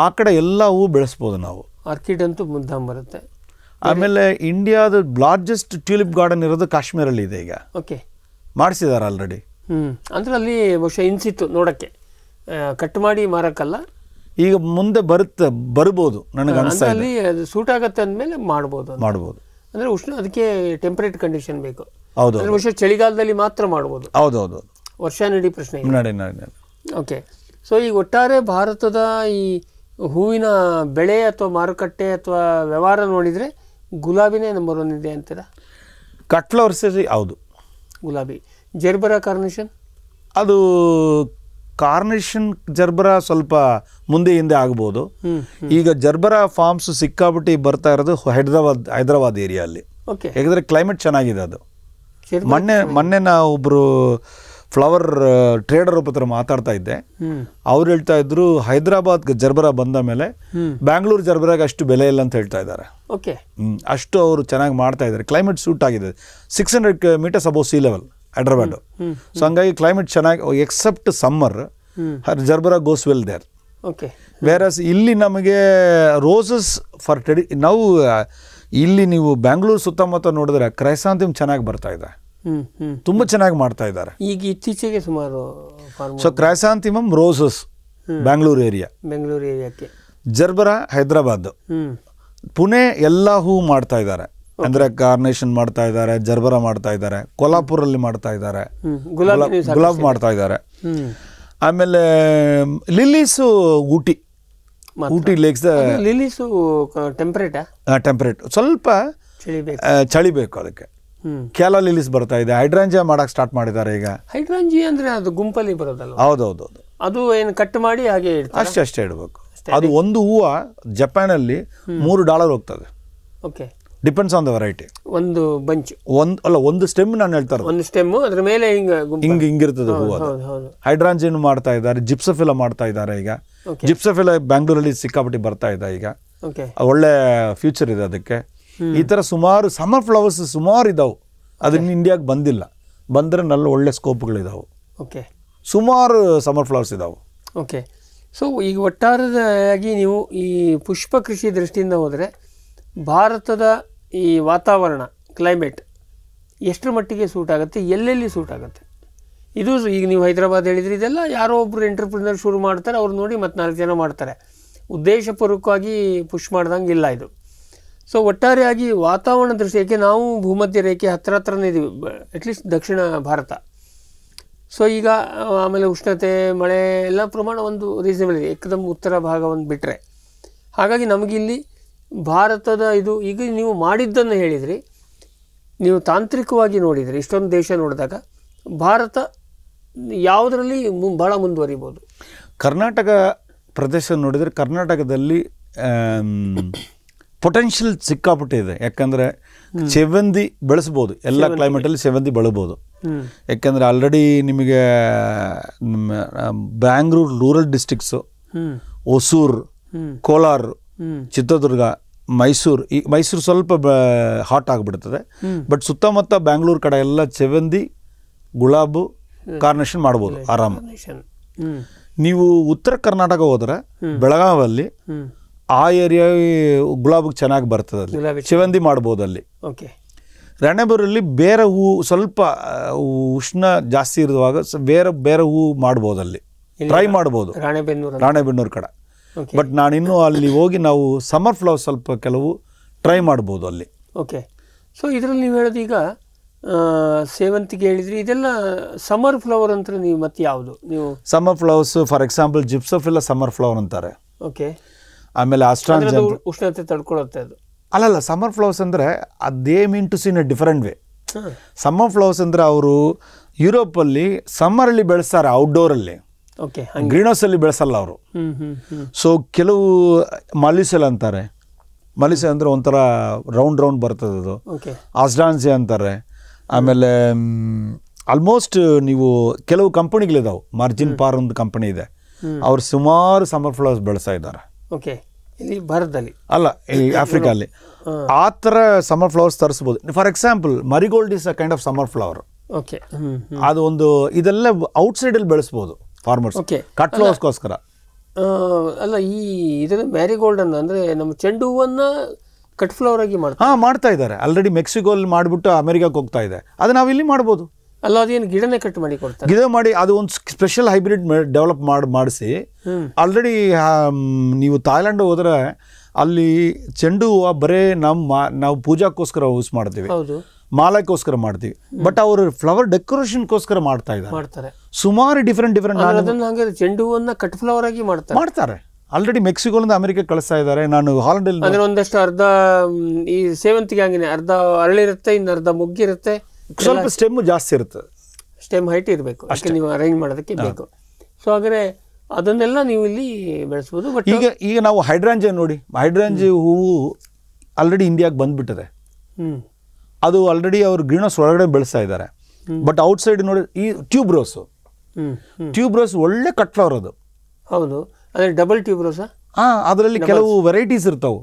ಆ ಕಡೆ ಎಲ್ಲ ಹೂ ಬೆಳೆಸ್ಬೋದು ನಾವು ಆರ್ಕಿಡ್ ಅಂತೂ ಮುದ್ದಾಮ್ ಬರುತ್ತೆ ಆಮೇಲೆ ಇಂಡಿಯಾದ ಲಾರ್ಜೆಸ್ಟ್ ಟ್ಯೂಲಿಪ್ ಗಾರ್ಡನ್ ಇರೋದು ಕಾಶ್ಮೀರಲ್ಲಿ ಇದೆ ಈಗ ಓಕೆ ಮಾಡ್ಸಿದಾರ ಆಲ್ರೆಡಿ ಹ್ಞೂ ಅಂದ್ರೆ ಅಲ್ಲಿ ಬಹುಶಃ ಇನ್ಸಿತ್ತು ನೋಡಕ್ಕೆ ಕಟ್ ಮಾಡಿ ಮಾರಕ್ಕಲ್ಲ ಈಗ ಮುಂದೆ ಬರುತ್ತೆ ಬರ್ಬೋದು ನನಗೆ ಅನಿಸ್ತಾ ಅಲ್ಲಿ ಸೂಟ್ ಆಗತ್ತೆ ಅಂದಮೇಲೆ ಮಾಡ್ಬೋದು ಮಾಡ್ಬೋದು ಅಂದ್ರೆ ಉಷ್ಣ ಅದಕ್ಕೆ ಟೆಂಪರೇಟ್ ಕಂಡೀಷನ್ ಬೇಕು ಹೌದು ವರ್ಷ ಚಳಿಗಾಲದಲ್ಲಿ ಮಾತ್ರ ಮಾಡ್ಬೋದು ಹೌದು ಹೌದು ವರ್ಷ ನಡಿ ಪ್ರಶ್ನೆ ಓಕೆ ಸೊ ಈ ಒಟ್ಟಾರೆ ಭಾರತದ ಈ ಹೂವಿನ ಬೆಳೆ ಅಥವಾ ಮಾರುಕಟ್ಟೆ ಅಥವಾ ವ್ಯವಹಾರ ನೋಡಿದ್ರೆ ಗುಲಾಬಿನೇ ನಂಬರ್ ಒನ್ ಇದೆ ಅಂತೀರಾ ಫ್ಲವರ್ಸ್ ಹೌದು ಗುಲಾಬಿ ಜರ್ಬರ ಕಾರ್ನೇಷನ್ ಅದು ಕಾರ್ನೇಷನ್ ಜರ್ಬರ ಸ್ವಲ್ಪ ಮುಂದೆ ಹಿಂದೆ ಆಗ್ಬೋದು ಈಗ ಜರ್ಬರ ಫಾರ್ಮ್ಸ್ ಸಿಕ್ಕಾಬಿಟ್ಟು ಬರ್ತಾ ಇರೋದು ಹೈದ್ರಾಬಾದ್ ಹೈದರಾಬಾದ್ ಏರಿಯಾ ಅಲ್ಲಿ ಯಾಕಂದರೆ ಕ್ಲೈಮೇಟ್ ಚೆನ್ನಾಗಿದೆ ಅದು ಮೊನ್ನೆ ಮೊನ್ನೆ ನಾವು ಒಬ್ಬರು ಫ್ಲವರ್ ಟ್ರೇಡರ್ ಹತ್ರ ಮಾತಾಡ್ತಾ ಇದ್ದೆ ಅವ್ರು ಹೇಳ್ತಾ ಇದ್ರು ಹೈದರಾಬಾದ್ ಜರ್ಬರಾ ಬಂದ ಮೇಲೆ ಬ್ಯಾಂಗ್ಳೂರು ಜರ್ಬರಾಗೆ ಅಷ್ಟು ಬೆಲೆ ಇಲ್ಲ ಅಂತ ಹೇಳ್ತಾ ಇದ್ದಾರೆ ಓಕೆ ಅಷ್ಟು ಅವರು ಚೆನ್ನಾಗಿ ಮಾಡ್ತಾ ಇದ್ದಾರೆ ಕ್ಲೈಮೇಟ್ ಸೂಟ್ ಆಗಿದೆ six hundred metres above sea level Hyderabad so ಹಂಗಾಗಿ ಕ್ಲೈಮೇಟ್ ಚೆನ್ನಾಗಿ except summer gerbera goes well there okay whereas ಇಲ್ಲಿ ನಮಗೆ ರೋಸಸ್ ಫಾರ್ ಟ್ರೆಡಿ ನಾವು ಇಲ್ಲಿ ನೀವು ಬ್ಯಾಂಗ್ಳೂರು ಸುತ್ತಮುತ್ತ ನೋಡಿದ್ರೆ ಕ್ರೈಸಾಂತಿಮ್ ಚೆನ್ನಾಗಿ ಬರ್ತಾ ಇದೆ ತುಂಬಾ ಚೆನ್ನಾಗಿ ಮಾಡ್ತಾ ಇದ್ದಾರೆ ಈಗ ಇತ್ತೀಚೆಗೆ ಸುಮಾರು so chrysanthemum roses Bengaluru area Bengaluru ಏರಿಯಾಕ್ಕೆ ಜರ್ಬರ ಹೈದರಾಬಾದ್ ಪುಣೆ ಎಲ್ಲ ಹೂ ಮಾಡ್ತಾ ಇದ್ದಾರೆ ಅಂದ್ರೆ ಕಾರ್ನೇಷನ್ ಮಾಡ್ತಾ ಇದ್ದಾರೆ ಜರ್ಬರ ಮಾಡ್ತಾ ಇದ್ದಾರೆ ಕೊಲ್ಲಾಪುರಲ್ಲಿ ಮಾಡ್ತಾ ಇದ್ದಾರೆ ಗುಲಾಬ್ ಮಾಡ್ತಾ ಇದ್ದಾರೆ ಆಮೇಲೆ lilies Ooty Ooty lakes lilies temperate temperate ಸ್ವಲ್ಪ ಚಳಿ ಬೇಕು ಅದಕ್ಕೆ ಕ್ಯಾಲ ಲಿಲಿಸ್ ಬರ್ತಾ ಇದೆ ಹೈಡ್ರಾಂಜಿಯಾ ಮಾಡಕ್ಕೆ ಸ್ಟಾರ್ಟ್ ಮಾಡಿದ್ದಾರೆ ಈಗ ಹೈಡ್ರಾಂಜಿ ಅಂದ್ರೆ ಅದು ಗುಂಪಲ್ಲಿ ಬರೋದಲ್ಲ ಹೌದೌದು ಅದು ಏನು ಕಟ್ ಮಾಡಿ ಹಾಗೆ ಅಷ್ಟೇ ಅಷ್ಟೇ ಇಡಬೇಕು ಅದು ಒಂದು ಹೂವು ಅಲ್ಲಿ ಮೂರು ಡಾಲರ್ ಹೋಗ್ತದೆ okay depends on the variety ಒಂದು ಬಂಚ್ ಒಂದು ಅಲ್ಲ ಒಂದು ಸ್ಟೆಮ್ ನಾನು ಹೇಳ್ತಾರೆ ಒಂದು ಸ್ಟೆಮ್ ಅದ್ರ ಮೇಲೆ ಹಿಂಗೆ ಹಿಂಗೆ ಹಿಂಗಿರ್ತದೆ ಹೂವು ಹೈಡ್ರಾಂಜಿನ್ ಮಾಡ್ತಾ ಇದ್ದಾರೆ ಜಿಪ್ಸಫಿಲ ಮಾಡ್ತಾ ಇದ್ದಾರೆ ಈಗ ಜಿಪ್ಸಫಿಲ ಬ್ಯಾಂಗ್ಳೂರಲ್ಲಿ ಸಿಕ್ಕಾಪಟ್ಟಿ ಬರ್ತಾ ಇದೆ ಈಗ ಒಳ್ಳೆ ಫ್ಯೂಚರ್ ಇದೆ ಅದಕ್ಕೆ ಈ ಥರ ಸುಮಾರು ಸಮರ್ ಫ್ಲವರ್ಸ್ ಸುಮಾರು ಇದಾವೆ ಅದನ್ನ ಇಂಡಿಯಾಗೆ ಬಂದಿಲ್ಲ ಬಂದರೆ ನಲ್ಲ ಒಳ್ಳೆ ಸ್ಕೋಪ್ಗಳಿದಾವೆ ಓಕೆ ಸುಮಾರು ಸಮರ್ ಫ್ಲವರ್ಸ್ ಇದಾವೆ ಓಕೆ ಸೊ ಈಗ ಒಟ್ಟಾರದಾಗಿ ನೀವು ಈ ಪುಷ್ಪ ಕೃಷಿ ದೃಷ್ಟಿಯಿಂದ ಹೋದರೆ ಭಾರತದ ಈ ವಾತಾವರಣ ಕ್ಲೈಮೇಟ್ ಎಷ್ಟರ ಮಟ್ಟಿಗೆ ಸೂಟ್ ಆಗುತ್ತೆ ಎಲ್ಲೆಲ್ಲಿ ಸೂಟ್ ಆಗುತ್ತೆ ಇದು ಈಗ ನೀವು ಹೈದರಾಬಾದ್ ಹೇಳಿದ್ರೆ ಇದೆಲ್ಲ ಯಾರೋ ಒಬ್ಬರು ಎಂಟರ್ಪ್ರಿನರ್ ಶುರು ಮಾಡ್ತಾರೆ ಅವ್ರು ನೋಡಿ ಮತ್ತು ನಾಲ್ಕು ಜನ ಮಾಡ್ತಾರೆ ಉದ್ದೇಶಪೂರ್ವಕವಾಗಿ ಪುಷ್ ಮಾಡ್ದಂಗೆ ಇಲ್ಲ ಇದು ಸೊ ಒಟ್ಟಾರೆಯಾಗಿ ವಾತಾವರಣ ದೃಷ್ಟಿ ಏಕೆ ನಾವು ಭೂಮಧ್ಯ ರೇಖೆ ಹತ್ತಿರ ಹತ್ರನೇ ಇದ್ದೀವಿ ಅಟ್ಲೀಸ್ಟ್ ದಕ್ಷಿಣ ಭಾರತ ಸೊ ಈಗ ಆಮೇಲೆ ಉಷ್ಣತೆ ಮಳೆ ಎಲ್ಲ ಪ್ರಮಾಣ ಒಂದು ರೀಸನಬಲ್ ಇದೆ ಏಕದಮ್ ಉತ್ತರ ಭಾಗವನ್ನು ಬಿಟ್ಟರೆ ಹಾಗಾಗಿ ನಮಗಿಲ್ಲಿ ಭಾರತದ ಇದು ಈಗ ನೀವು ಮಾಡಿದ್ದನ್ನು ಹೇಳಿದಿರಿ ನೀವು ತಾಂತ್ರಿಕವಾಗಿ ನೋಡಿದರೆ ಇಷ್ಟೊಂದು ದೇಶ ನೋಡಿದಾಗ ಭಾರತ ಯಾವುದರಲ್ಲಿ ಭಾಳ ಮುಂದುವರಿಬೋದು ಕರ್ನಾಟಕ ಪ್ರದೇಶ ನೋಡಿದರೆ ಕರ್ನಾಟಕದಲ್ಲಿ ಪೊಟೆನ್ಷಿಯಲ್ ಸಿಕ್ಕಾಪಟ್ಟೆ ಇದೆ ಯಾಕಂದರೆ ಚೆವಂದಿ ಬೆಳೆಸ್ಬೋದು ಎಲ್ಲ ಕ್ಲೈಮೇಟಲ್ಲಿ ಚೆವಂದಿ ಬೆಳಬೋದು ಯಾಕೆಂದರೆ ಆಲ್ರೆಡಿ ನಿಮಗೆ ಬ್ಯಾಂಗ್ಳೂರು ರೂರಲ್ ಡಿಸ್ಟಿಕ್ಸು ಹೊಸೂರು ಕೋಲಾರ ಚಿತ್ರದುರ್ಗ ಮೈಸೂರು ಈ ಮೈಸೂರು ಸ್ವಲ್ಪ ಹಾಟ್ ಆಗಿಬಿಡ್ತದೆ ಬಟ್ ಸುತ್ತಮುತ್ತ ಬ್ಯಾಂಗ್ಳೂರು ಕಡೆ ಎಲ್ಲ ಚೆವಂದಿ ಗುಲಾಬು ಕಾರ್ನೇಷನ್ ಮಾಡ್ಬೋದು ಆರಾಮ ನೀವು ಉತ್ತರ ಕರ್ನಾಟಕ ಹೋದರೆ ಬೆಳಗಾವಲ್ಲಿ ಆ ಏರಿಯಾ ಗುಲಾಬಿಗೆ ಚೆನ್ನಾಗಿ ಬರ್ತದೆ ಅಲ್ಲಿ ಶಿವಂದಿ ಮಾಡ್ಬೋದು ಅಲ್ಲಿ ಓಕೆ ರಣೆಬೂರಲ್ಲಿ ಬೇರೆ ಹೂ ಸ್ವಲ್ಪ ಉಷ್ಣ ಜಾಸ್ತಿ ಇರುವಾಗ ಬೇರೆ ಬೇರೆ ಹೂ ಮಾಡ್ಬೋದು ಅಲ್ಲಿ ಟ್ರೈ ಮಾಡ್ಬೋದು ರಾಣೆಬೆನ್ನೂರು ರಾಣೆಬೆನ್ನೂರು ಕಡೆ ಬಟ್ ನಾನು ನಾನಿನ್ನೂ ಅಲ್ಲಿ ಹೋಗಿ ನಾವು ಸಮರ್ ಫ್ಲವರ್ ಸ್ವಲ್ಪ ಕೆಲವು ಟ್ರೈ ಮಾಡ್ಬೋದು ಅಲ್ಲಿ ಓಕೆ ಸೊ ಇದರಲ್ಲಿ ನೀವು ಹೇಳೋದು ಈಗ ಸೇವಂತಿಗೆ ಹೇಳಿದ್ರಿ ಇದೆಲ್ಲ ಸಮರ್ ಫ್ಲವರ್ ಅಂತ ನೀವು ಮತ್ತೆ ಯಾವುದು ನೀವು ಸಮರ್ ಫ್ಲವರ್ಸ್ ಫಾರ್ ಎಕ್ಸಾಂಪಲ್ ಎಲ್ಲ ಸಮರ್ ಫ್ಲವರ್ ಅಂತಾರೆ ಓಕೆ ಆಮೇಲೆ ಆಸ್ಟ್ರಾನ್ ಉಷ್ಣತೆ ತಡ್ಕೊಳ್ಳುತ್ತೆ ಅದು ಅಲ್ಲಲ್ಲ ಸಮ್ಮರ್ ಫ್ಲವರ್ಸ್ ಅಂದರೆ ಅದೇ mean to seen a different way summer flowers ಅಂದರೆ ಅವರು ಯುರೋಪಲ್ಲಿ ಸಮ್ಮರಲ್ಲಿ ಬೆಳೆಸ್ತಾರೆ ಔಟ್ಡೋರಲ್ಲಿ ಓಕೆ ಹೌಸಲ್ಲಿ ಬೆಳೆಸಲ್ಲ ಅವರು ಸೊ ಕೆಲವು ಮಲಿಸಲ್ ಅಂತಾರೆ ಮಲಿಸೆ ಅಂದರೆ ಒಂಥರ ರೌಂಡ್ ರೌಂಡ್ ಬರ್ತದೆ ಅದು ಆಸ್ಡಾನ್ಸಿ ಅಂತಾರೆ ಆಮೇಲೆ ಆಲ್ಮೋಸ್ಟ್ ನೀವು ಕೆಲವು ಕಂಪನಿಗಳಿದಾವೆ ಮಾರ್ಜಿನ್ ಪಾರ್ ಒಂದು ಕಂಪನಿ ಇದೆ ಅವ್ರು ಸುಮಾರು ಸಮ್ಮರ್ ಫ್ಲವರ್ಸ್ ಬೆಳೆಸ್ತಾ ಇದ್ದಾರೆ ಓಕೆ ಇಲ್ಲಿ ಭಾರತದಲ್ಲಿ ಅಲ್ಲ ಇಲ್ಲಿ ಆಫ್ರಿಕಾ ಆ ಥರ ಸಮರ್ ಫ್ಲವರ್ಸ್ ತರಿಸ್ಬೋದು for example marigold is a kind of summer flower okay ಅದು ಒಂದು ಇದೆಲ್ಲ ಔಟ್ಸೈಡಲ್ಲಿ ಬೆಳೆಸ್ಬೋದು ಫಾರ್ಮರ್ಸ್ ಓಕೆ ಕಟ್ ಫ್ಲವರ್ಸ್ಗೋಸ್ಕರ ಅಲ್ಲ ಈ ಇದನ್ನು ಮ್ಯಾರಿಗೋಲ್ಡ್ ಅನ್ನು ಅಂದರೆ ನಮ್ಮ ಚೆಂಡು ಹೂವನ್ನು ಕಟ್ ಫ್ಲವರ್ ಆಗಿ ಮಾಡ್ತಾರೆ ಹಾಂ ಮಾಡ್ತಾ ಇದ್ದಾರೆ ಆಲ್ರೆಡಿ ಮೆಕ್ಸಿಕೋಲ್ಲಿ ಮಾಡಿಬಿಟ್ಟು ಅಮೆರಿಕಾಗೆ ಹೋಗ್ತಾ ಇದೆ ಅದು ನಾವು ಇಲ್ಲಿ ಮಾಡ್ಬೋದು ಅಲ್ಲ ಅದೇನು ಗಿಡನೇ ಕಟ್ ಮಾಡಿ ಕೊಡ್ತಾರೆ ಗಿಡ ಮಾಡಿ ಅದು ಒಂದು ಸ್ಪೆಷಲ್ ಹೈಬ್ರಿಡ್ ಡೆವಲಪ್ ಮಾಡಿ ಮಾಡಿಸಿ ಆಲ್ರೆಡಿ ನೀವು ಥಾಯ್ಲೆಂಡ್ ಹೋದ್ರೆ ಅಲ್ಲಿ ಚೆಂಡು ಹೂವು ಬರೇ ನಮ್ಮ ನಾವು ಪೂಜಾಕ್ಕೋಸ್ಕರ ಯೂಸ್ ಮಾಡ್ತೀವಿ ಮಾಲೆಗೋಸ್ಕರ ಮಾಡ್ತೀವಿ ಬಟ್ ಅವರು ಫ್ಲವರ್ ಡೆಕೋರೇಷನ್ಗೋಸ್ಕರ ಮಾಡ್ತಾ ಇದ್ದಾರೆ ಮಾಡ್ತಾರೆ ಸುಮಾರು ಡಿಫ್ರೆಂಟ್ ಡಿಫ್ರೆಂಟ್ ಹಾಗೆ ಚೆಂಡು ಹೂವನ್ನ ಕಟ್ ಫ್ಲವರ್ ಆಗಿ ಮಾಡ್ತಾರೆ ಮಾಡ್ತಾರೆ ಆಲ್ರೆಡಿ ಮೆಕ್ಸಿಕೋಲಿಂದ ಅಮೆರಿಕ ಕಳಿಸ್ತಾ ಇದ್ದಾರೆ ನಾನು ಹಾಲೆಂಡಲ್ಲಿ ಒಂದಷ್ಟು ಅರ್ಧ ಈ ಸೇವಂತಿಗೆ ಹಂಗೆ ಅರ್ಧ ಅರಳಿರುತ್ತೆ ಇನ್ನು ಅರ್ಧ ಮುಗ್ಗಿರುತ್ತೆ ಸ್ವಲ್ಪ ಸ್ಟೆಮ್ ಜಾಸ್ತಿ ಇರುತ್ತೆ ಸ್ಟೆಮ್ ಹೈಟ್ ಇರಬೇಕು ಅಷ್ಟೇ ನೀವು ಅರೇಂಜ್ ಮಾಡೋದಕ್ಕೆ ಬೇಕು ಸೊ ಹಾಗಾದರೆ ಅದನ್ನೆಲ್ಲ ನೀವು ಇಲ್ಲಿ ಬೆಳೆಸ್ಬೋದು ಬಟ್ ಈಗ ಈಗ ನಾವು ಹೈಡ್ರಾಂಜೆ ನೋಡಿ ಹೈಡ್ರಾಂಜೆ ಹೂವು ಆಲ್ರೆಡಿ ಇಂಡಿಯಾಗೆ ಬಂದುಬಿಟ್ಟಿದೆ ಹ್ಞೂ ಅದು ಆಲ್ರೆಡಿ ಅವರು ಗ್ರೀನಸ್ ಒಳಗಡೆ ಬೆಳೆಸ್ತಾ ಇದ್ದಾರೆ ಬಟ್ ಸೈಡ್ ನೋಡಿ ಈ ಟ್ಯೂಬ್ ರೋಸ್ ಟ್ಯೂಬ್ ರೋಸ್ ಒಳ್ಳೆ ಫ್ಲವರ್ ಅದು ಹೌದು ಅದೇ ಡಬಲ್ ಟ್ಯೂಬ್ ರೋಸ್ ಹಾಂ ಅದರಲ್ಲಿ ಕೆಲವು ವೆರೈಟೀಸ್ ಇರ್ತಾವೆ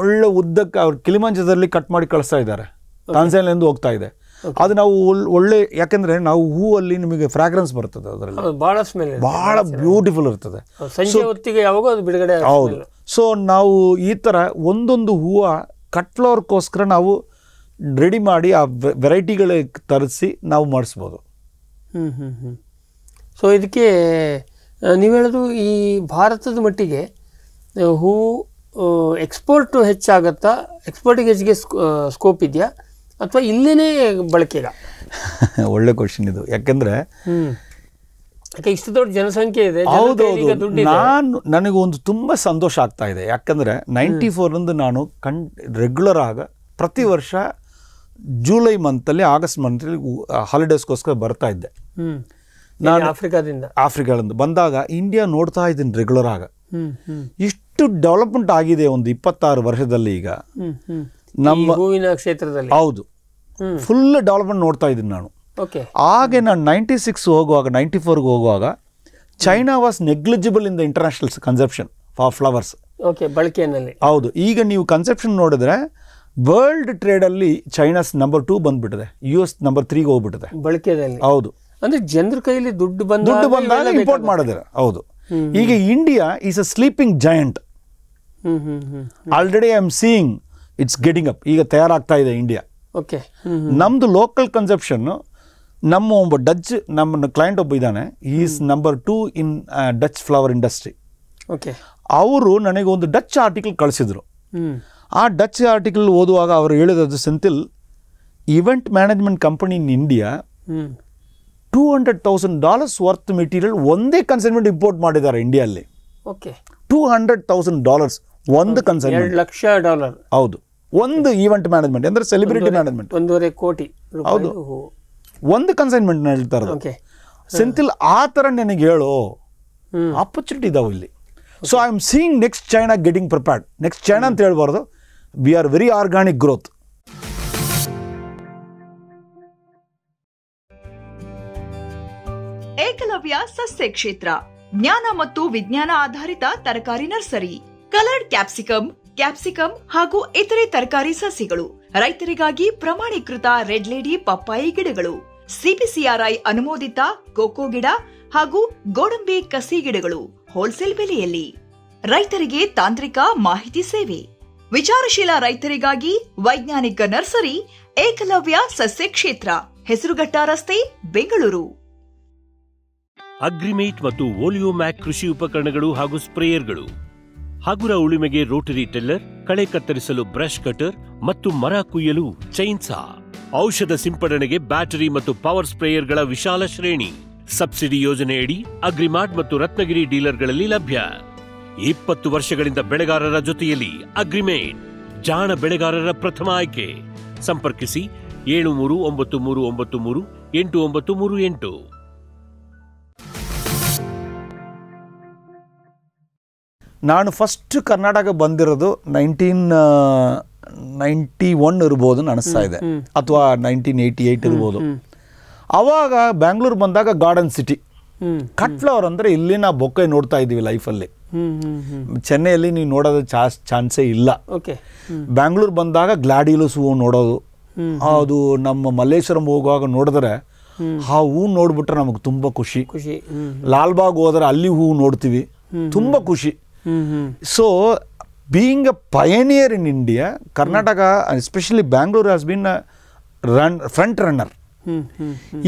ಒಳ್ಳೆ ಉದ್ದಕ್ಕೆ ಅವ್ರು ಕಿಲಿಮಂಜದಲ್ಲಿ ಕಟ್ ಮಾಡಿ ಕಳಿಸ್ತಾ ಇದ್ದಾರೆ ತಾನ್ಸೇನ್ಲೆಂದು ಹೋಗ್ತಾ ಇದೆ ಅದು ನಾವು ಒಳ್ಳೆ ಯಾಕಂದ್ರೆ ನಾವು ಹೂವಲ್ಲಿ ನಿಮಗೆ ಫ್ರಾಗ್ರೆನ್ಸ್ ಬರ್ತದೆ ಅದರಲ್ಲಿ ಭಾಳ ಸ್ಮೆಲ್ ಭಾಳ ಬ್ಯೂಟಿಫುಲ್ ಇರ್ತದೆ ಹೊತ್ತಿಗೆ ಯಾವಾಗ ಅದು ಬಿಡುಗಡೆ ಹೌದು ಸೊ ನಾವು ಈ ಥರ ಒಂದೊಂದು ಹೂವು ಕಟ್ಲೋರ್ಕೋಸ್ಕರ ನಾವು ರೆಡಿ ಮಾಡಿ ಆ ವೆರೈಟಿಗಳಿಗೆ ತರಿಸಿ ನಾವು ಮಾಡಿಸ್ಬೋದು ಹ್ಞೂ ಹ್ಞೂ ಹ್ಞೂ ಸೊ ಇದಕ್ಕೆ ನೀವು ಹೇಳೋದು ಈ ಭಾರತದ ಮಟ್ಟಿಗೆ ಹೂ ಎಕ್ಸ್ಪೋರ್ಟು ಹೆಚ್ಚಾಗತ್ತಾ ಎಕ್ಸ್ಪೋರ್ಟಿಗೆ ಹೆಚ್ಚಿಗೆ ಸ್ಕೋಪ್ ಇದೆಯಾ ಅಥವಾ ಇಲ್ಲೇ ಬಳಕೆಗ ಒಳ್ಳೆ ಕ್ವಶನ್ ಇದು ಯಾಕಂದ್ರೆ ಇಷ್ಟು ದೊಡ್ಡ ಜನಸಂಖ್ಯೆ ಇದೆ ಹೌದು ನಾನು ನನಗೊಂದು ತುಂಬ ಸಂತೋಷ ಆಗ್ತಾ ಇದೆ ಯಾಕಂದ್ರೆ ನೈಂಟಿ ಫೋರ್ಂದು ನಾನು ಕಣ್ ರೆಗ್ಯುಲರ್ ಆಗ ಪ್ರತಿ ವರ್ಷ ಜೂಲೈ ಮಂತಲ್ಲಿ ಆಗಸ್ಟ್ ಮಂತಲ್ಲಿ ಹಾಲಿಡೇಸ್ಗೋಸ್ಕರ ಬರ್ತಾ ಇದ್ದೆ ನಾನು ಆಫ್ರಿಕಾದಿಂದ ಆಫ್ರಿಕಾದಿಂದ ಬಂದಾಗ ಇಂಡಿಯಾ ನೋಡ್ತಾ ಇದ್ದೀನಿ ರೆಗ್ಯುಲರ್ ಆಗ ಇಷ್ಟು ಡೆವಲಪ್ಮೆಂಟ್ ಆಗಿದೆ ಒಂದು ಇಪ್ಪತ್ತಾರು ವರ್ಷದಲ್ಲಿ ಈಗ ನಮ್ಮ ಹೂವಿನ ಕ್ಷೇತ್ರದಲ್ಲಿ ಹೌದು ಫುಲ್ ಡೆವಲಪ್ಮೆಂಟ್ ನೋಡ್ತಾ ಇದ್ದೀನಿ ನಾನು ಓಕೆ ಹಾಗೆ ನಾನು ನೈಂಟಿ ಸಿಕ್ಸ್ ಹೋಗುವಾಗ ನೈಂಟಿ ಫೋರ್ಗೆ ಹೋಗುವಾಗ China was negligible in the international conception for flowers okay ಬಳಕೆಯಲ್ಲಿ ಹೌದು ಈಗ ನೀವು ಕನ್ಸೆಪ್ಷನ್ ನೋಡಿದ್ರೆ ವರ್ಲ್ಡ್ ಟ್ರೇಡಲ್ಲಿ ಚೈನಾಸ್ ನಂಬರ್ ಟೂ ಬಂದ್ಬಿಟ್ಟಿದೆ ಯು ಎಸ್ ನಂಬರ್ ತ್ರೀಗೆ ಹೋಗ್ಬಿಟ್ಟಿದೆ ಬಳಕೆಯಲ್ಲಿ ಹೌದು ಅಂದ್ರೆ ಜನರ ಕೈಯಲ್ಲಿ ದುಡ್ಡು ಬಂದ ದುಡ್ಡು ಬಂದಾಗ ಇಂಪೋರ್ಟ್ ಮಾಡಿದ್ರೆ ಹೌದು ಈಗ India is a sleeping giant already I am seeing it's getting up ಈಗ ತಯಾರಾಗ್ತಾ ಇದೆ ಇಂಡಿಯಾ ಓಕೆ ನಮ್ಮದು ಲೋಕಲ್ ಕನ್ಸೆಪ್ಷನ್ನು ನಮ್ಮ ಒಬ್ಬ ಡಚ್ ನಮ್ಮ ಕ್ಲೈಂಟ್ ಒಬ್ಬ ಇದ್ದಾನೆ is number two in Dutch flower industry okay ಅವರು ನನಗೆ ಒಂದು ಡಚ್ ಆರ್ಟಿಕಲ್ ಕಳಿಸಿದರು ಆ ಡಚ್ ಆರ್ಟಿಕಲ್ ಓದುವಾಗ ಅವರು ಹೇಳಿದ್ರು Senthil event management company in India two hundred thousand dollars worth material ಒಂದೇ ಕನ್ಸೈನ್ಮೆಂಟ್ ಇಂಪೋರ್ಟ್ ಮಾಡಿದ್ದಾರೆ ಇಂಡಿಯಲ್ಲಿ okay two hundred thousand dollars ಒಂದು ಕನ್ಸರ್ನ್ ಎರಡು ಲಕ್ಷ ಡಾಲರ್ ಹೌದು ಒಂದು ಈವೆಂಟ್ ಮ್ಯಾನೇಜ್ಮೆಂಟ್ ಅಂದ್ರೆ ಸೆಲೆಬ್ರಿಟಿ ಮ್ಯಾನೇಜ್ಮೆಂಟ್ ಒಂದೂವರೆ ಕೋಟಿ ಹೌದು ಒಂದು ಕನ್ಸೈನ್ಮೆಂಟ್ ಹೇಳ್ತಾರೆ ಇರೋದು ಸೆಂಥಿಲ್ ಆ ಥರ ನನಗೆ ಹೇಳು ಆಪರ್ಚುನಿಟಿ ಇದಾವೆ ಇಲ್ಲಿ so I am seeing next China getting prepared next China ಅಂತ ಹೇಳ್ಬಾರ್ದು we are very organic growth Ekalavya ಸಸ್ಯ ಕ್ಷೇತ್ರ ಜ್ಞಾನ ಮತ್ತು ವಿಜ್ಞಾನ ಆಧಾರಿತ ತರಕಾರಿ ನರ್ಸರಿ ಕಲರ್ಡ್ ಕ್ಯಾಪ್ಸಿಕಂ ಕ್ಯಾಪ್ಸಿಕಂ ಹಾಗೂ ಇತರೆ ತರಕಾರಿ ಸಸ್ಯಗಳು ರೈತರಿಗಾಗಿ ಪ್ರಮಾಣೀಕೃತ ರೆಡ್ ಲೇಡಿ ಪಪ್ಪಾಯಿ ಗಿಡಗಳು ಸಿಪಿಸಿಆರ್ಐ ಅನುಮೋದಿತ ಕೋಕೋ ಗಿಡ ಹಾಗೂ ಗೋಡಂಬಿ ಕಸಿ ಗಿಡಗಳು ಹೋಲ್ಸೇಲ್ ಬೆಲೆಯಲ್ಲಿ ರೈತರಿಗೆ ತಾಂತ್ರಿಕ ಮಾಹಿತಿ ಸೇವೆ ವಿಚಾರಶೀಲ ರೈತರಿಗಾಗಿ ವೈಜ್ಞಾನಿಕ ನರ್ಸರಿ ಏಕಲವ್ಯ ಸಸ್ಯ ಕ್ಷೇತ್ರ ಹೆಸರುಘಟ್ಟ ರಸ್ತೆ ಬೆಂಗಳೂರು ಅಗ್ರಿಮೇಟ್ ಮತ್ತು ಓಲಿಯೋಮ್ಯಾಕ್ ಕೃಷಿ ಉಪಕರಣಗಳು ಹಾಗೂ ಸ್ಪ್ರೇಯರ್ಗಳು ಹಗುರ ಉಳುಮೆಗೆ ರೋಟರಿ ಟೆಲ್ಲರ್ ಕಳೆ ಕತ್ತರಿಸಲು ಬ್ರಷ್ ಕಟರ್ ಮತ್ತು ಮರ ಕುಯ್ಯಲು ಚೈನ್ಸಾ ಔಷಧ ಸಿಂಪಡಣೆಗೆ ಬ್ಯಾಟರಿ ಮತ್ತು ಪವರ್ ಸ್ಪ್ರೇಯರ್ಗಳ ವಿಶಾಲ ಶ್ರೇಣಿ ಸಬ್ಸಿಡಿ ಯೋಜನೆಯಡಿ ಅಗ್ರಿಮಾರ್ಟ್ ಮತ್ತು ರತ್ನಗಿರಿ ಡೀಲರ್ಗಳಲ್ಲಿ ಲಭ್ಯ ಇಪ್ಪತ್ತು ವರ್ಷಗಳಿಂದ ಬೆಳೆಗಾರರ ಜೊತೆಯಲ್ಲಿ ಅಗ್ರಿಮೇಟ್ ಜಾಣ ಬೆಳೆಗಾರರ ಪ್ರಥಮ ಆಯ್ಕೆ ಸಂಪರ್ಕಿಸಿ ಏಳು ಮೂರು ಒಂಬತ್ತು ಮೂರು ಒಂಬತ್ತು ಮೂರು ಎಂಟು ಒಂಬತ್ತು ಮೂರು ಎಂಟು ನಾನು ಫಸ್ಟ್ ಕರ್ನಾಟಕ ಬಂದಿರೋದು ನೈನ್ಟೀನ್ ನೈಂಟಿ ಒನ್ ಇರ್ಬೋದು ಅನಿಸ್ತಾ ಇದೆ ಅಥವಾ ನೈನ್ಟೀನ್ ಏಯ್ಟಿ ಏಯ್ಟ್ ಇರ್ಬೋದು ಆವಾಗ ಬ್ಯಾಂಗ್ಳೂರ್ ಬಂದಾಗ ಗಾರ್ಡನ್ ಸಿಟಿ ಕಟ್ ಫ್ಲವರ್ ಅಂದರೆ ಇಲ್ಲಿ ನಾವು ಬೊಕ್ಕೆ ನೋಡ್ತಾ ಇದ್ದೀವಿ ಲೈಫಲ್ಲಿ ಚೆನ್ನೈಯಲ್ಲಿ ನೀವು ನೋಡೋದು ಚಾನ್ಸ್ ಚಾನ್ಸೇ ಇಲ್ಲ ಓಕೆ ಬ್ಯಾಂಗ್ಳೂರ್ ಬಂದಾಗ ಗ್ಲಾಡಿಲಸ್ ಹೂವು ನೋಡೋದು ಅದು ನಮ್ಮ ಮಲ್ಲೇಶ್ವರಂ ಹೋಗುವಾಗ ನೋಡಿದ್ರೆ ಆ ಹೂ ನೋಡ್ಬಿಟ್ರೆ ನಮಗೆ ತುಂಬ ಖುಷಿ ಖುಷಿ ಲಾಲ್ಬಾಗ್ ಹೋದ್ರೆ ಅಲ್ಲಿ ಹೂವು ನೋಡ್ತೀವಿ ತುಂಬ ಖುಷಿ So, being a pioneer in India, Karnataka, and especially Bangalore, has been a run, front runner.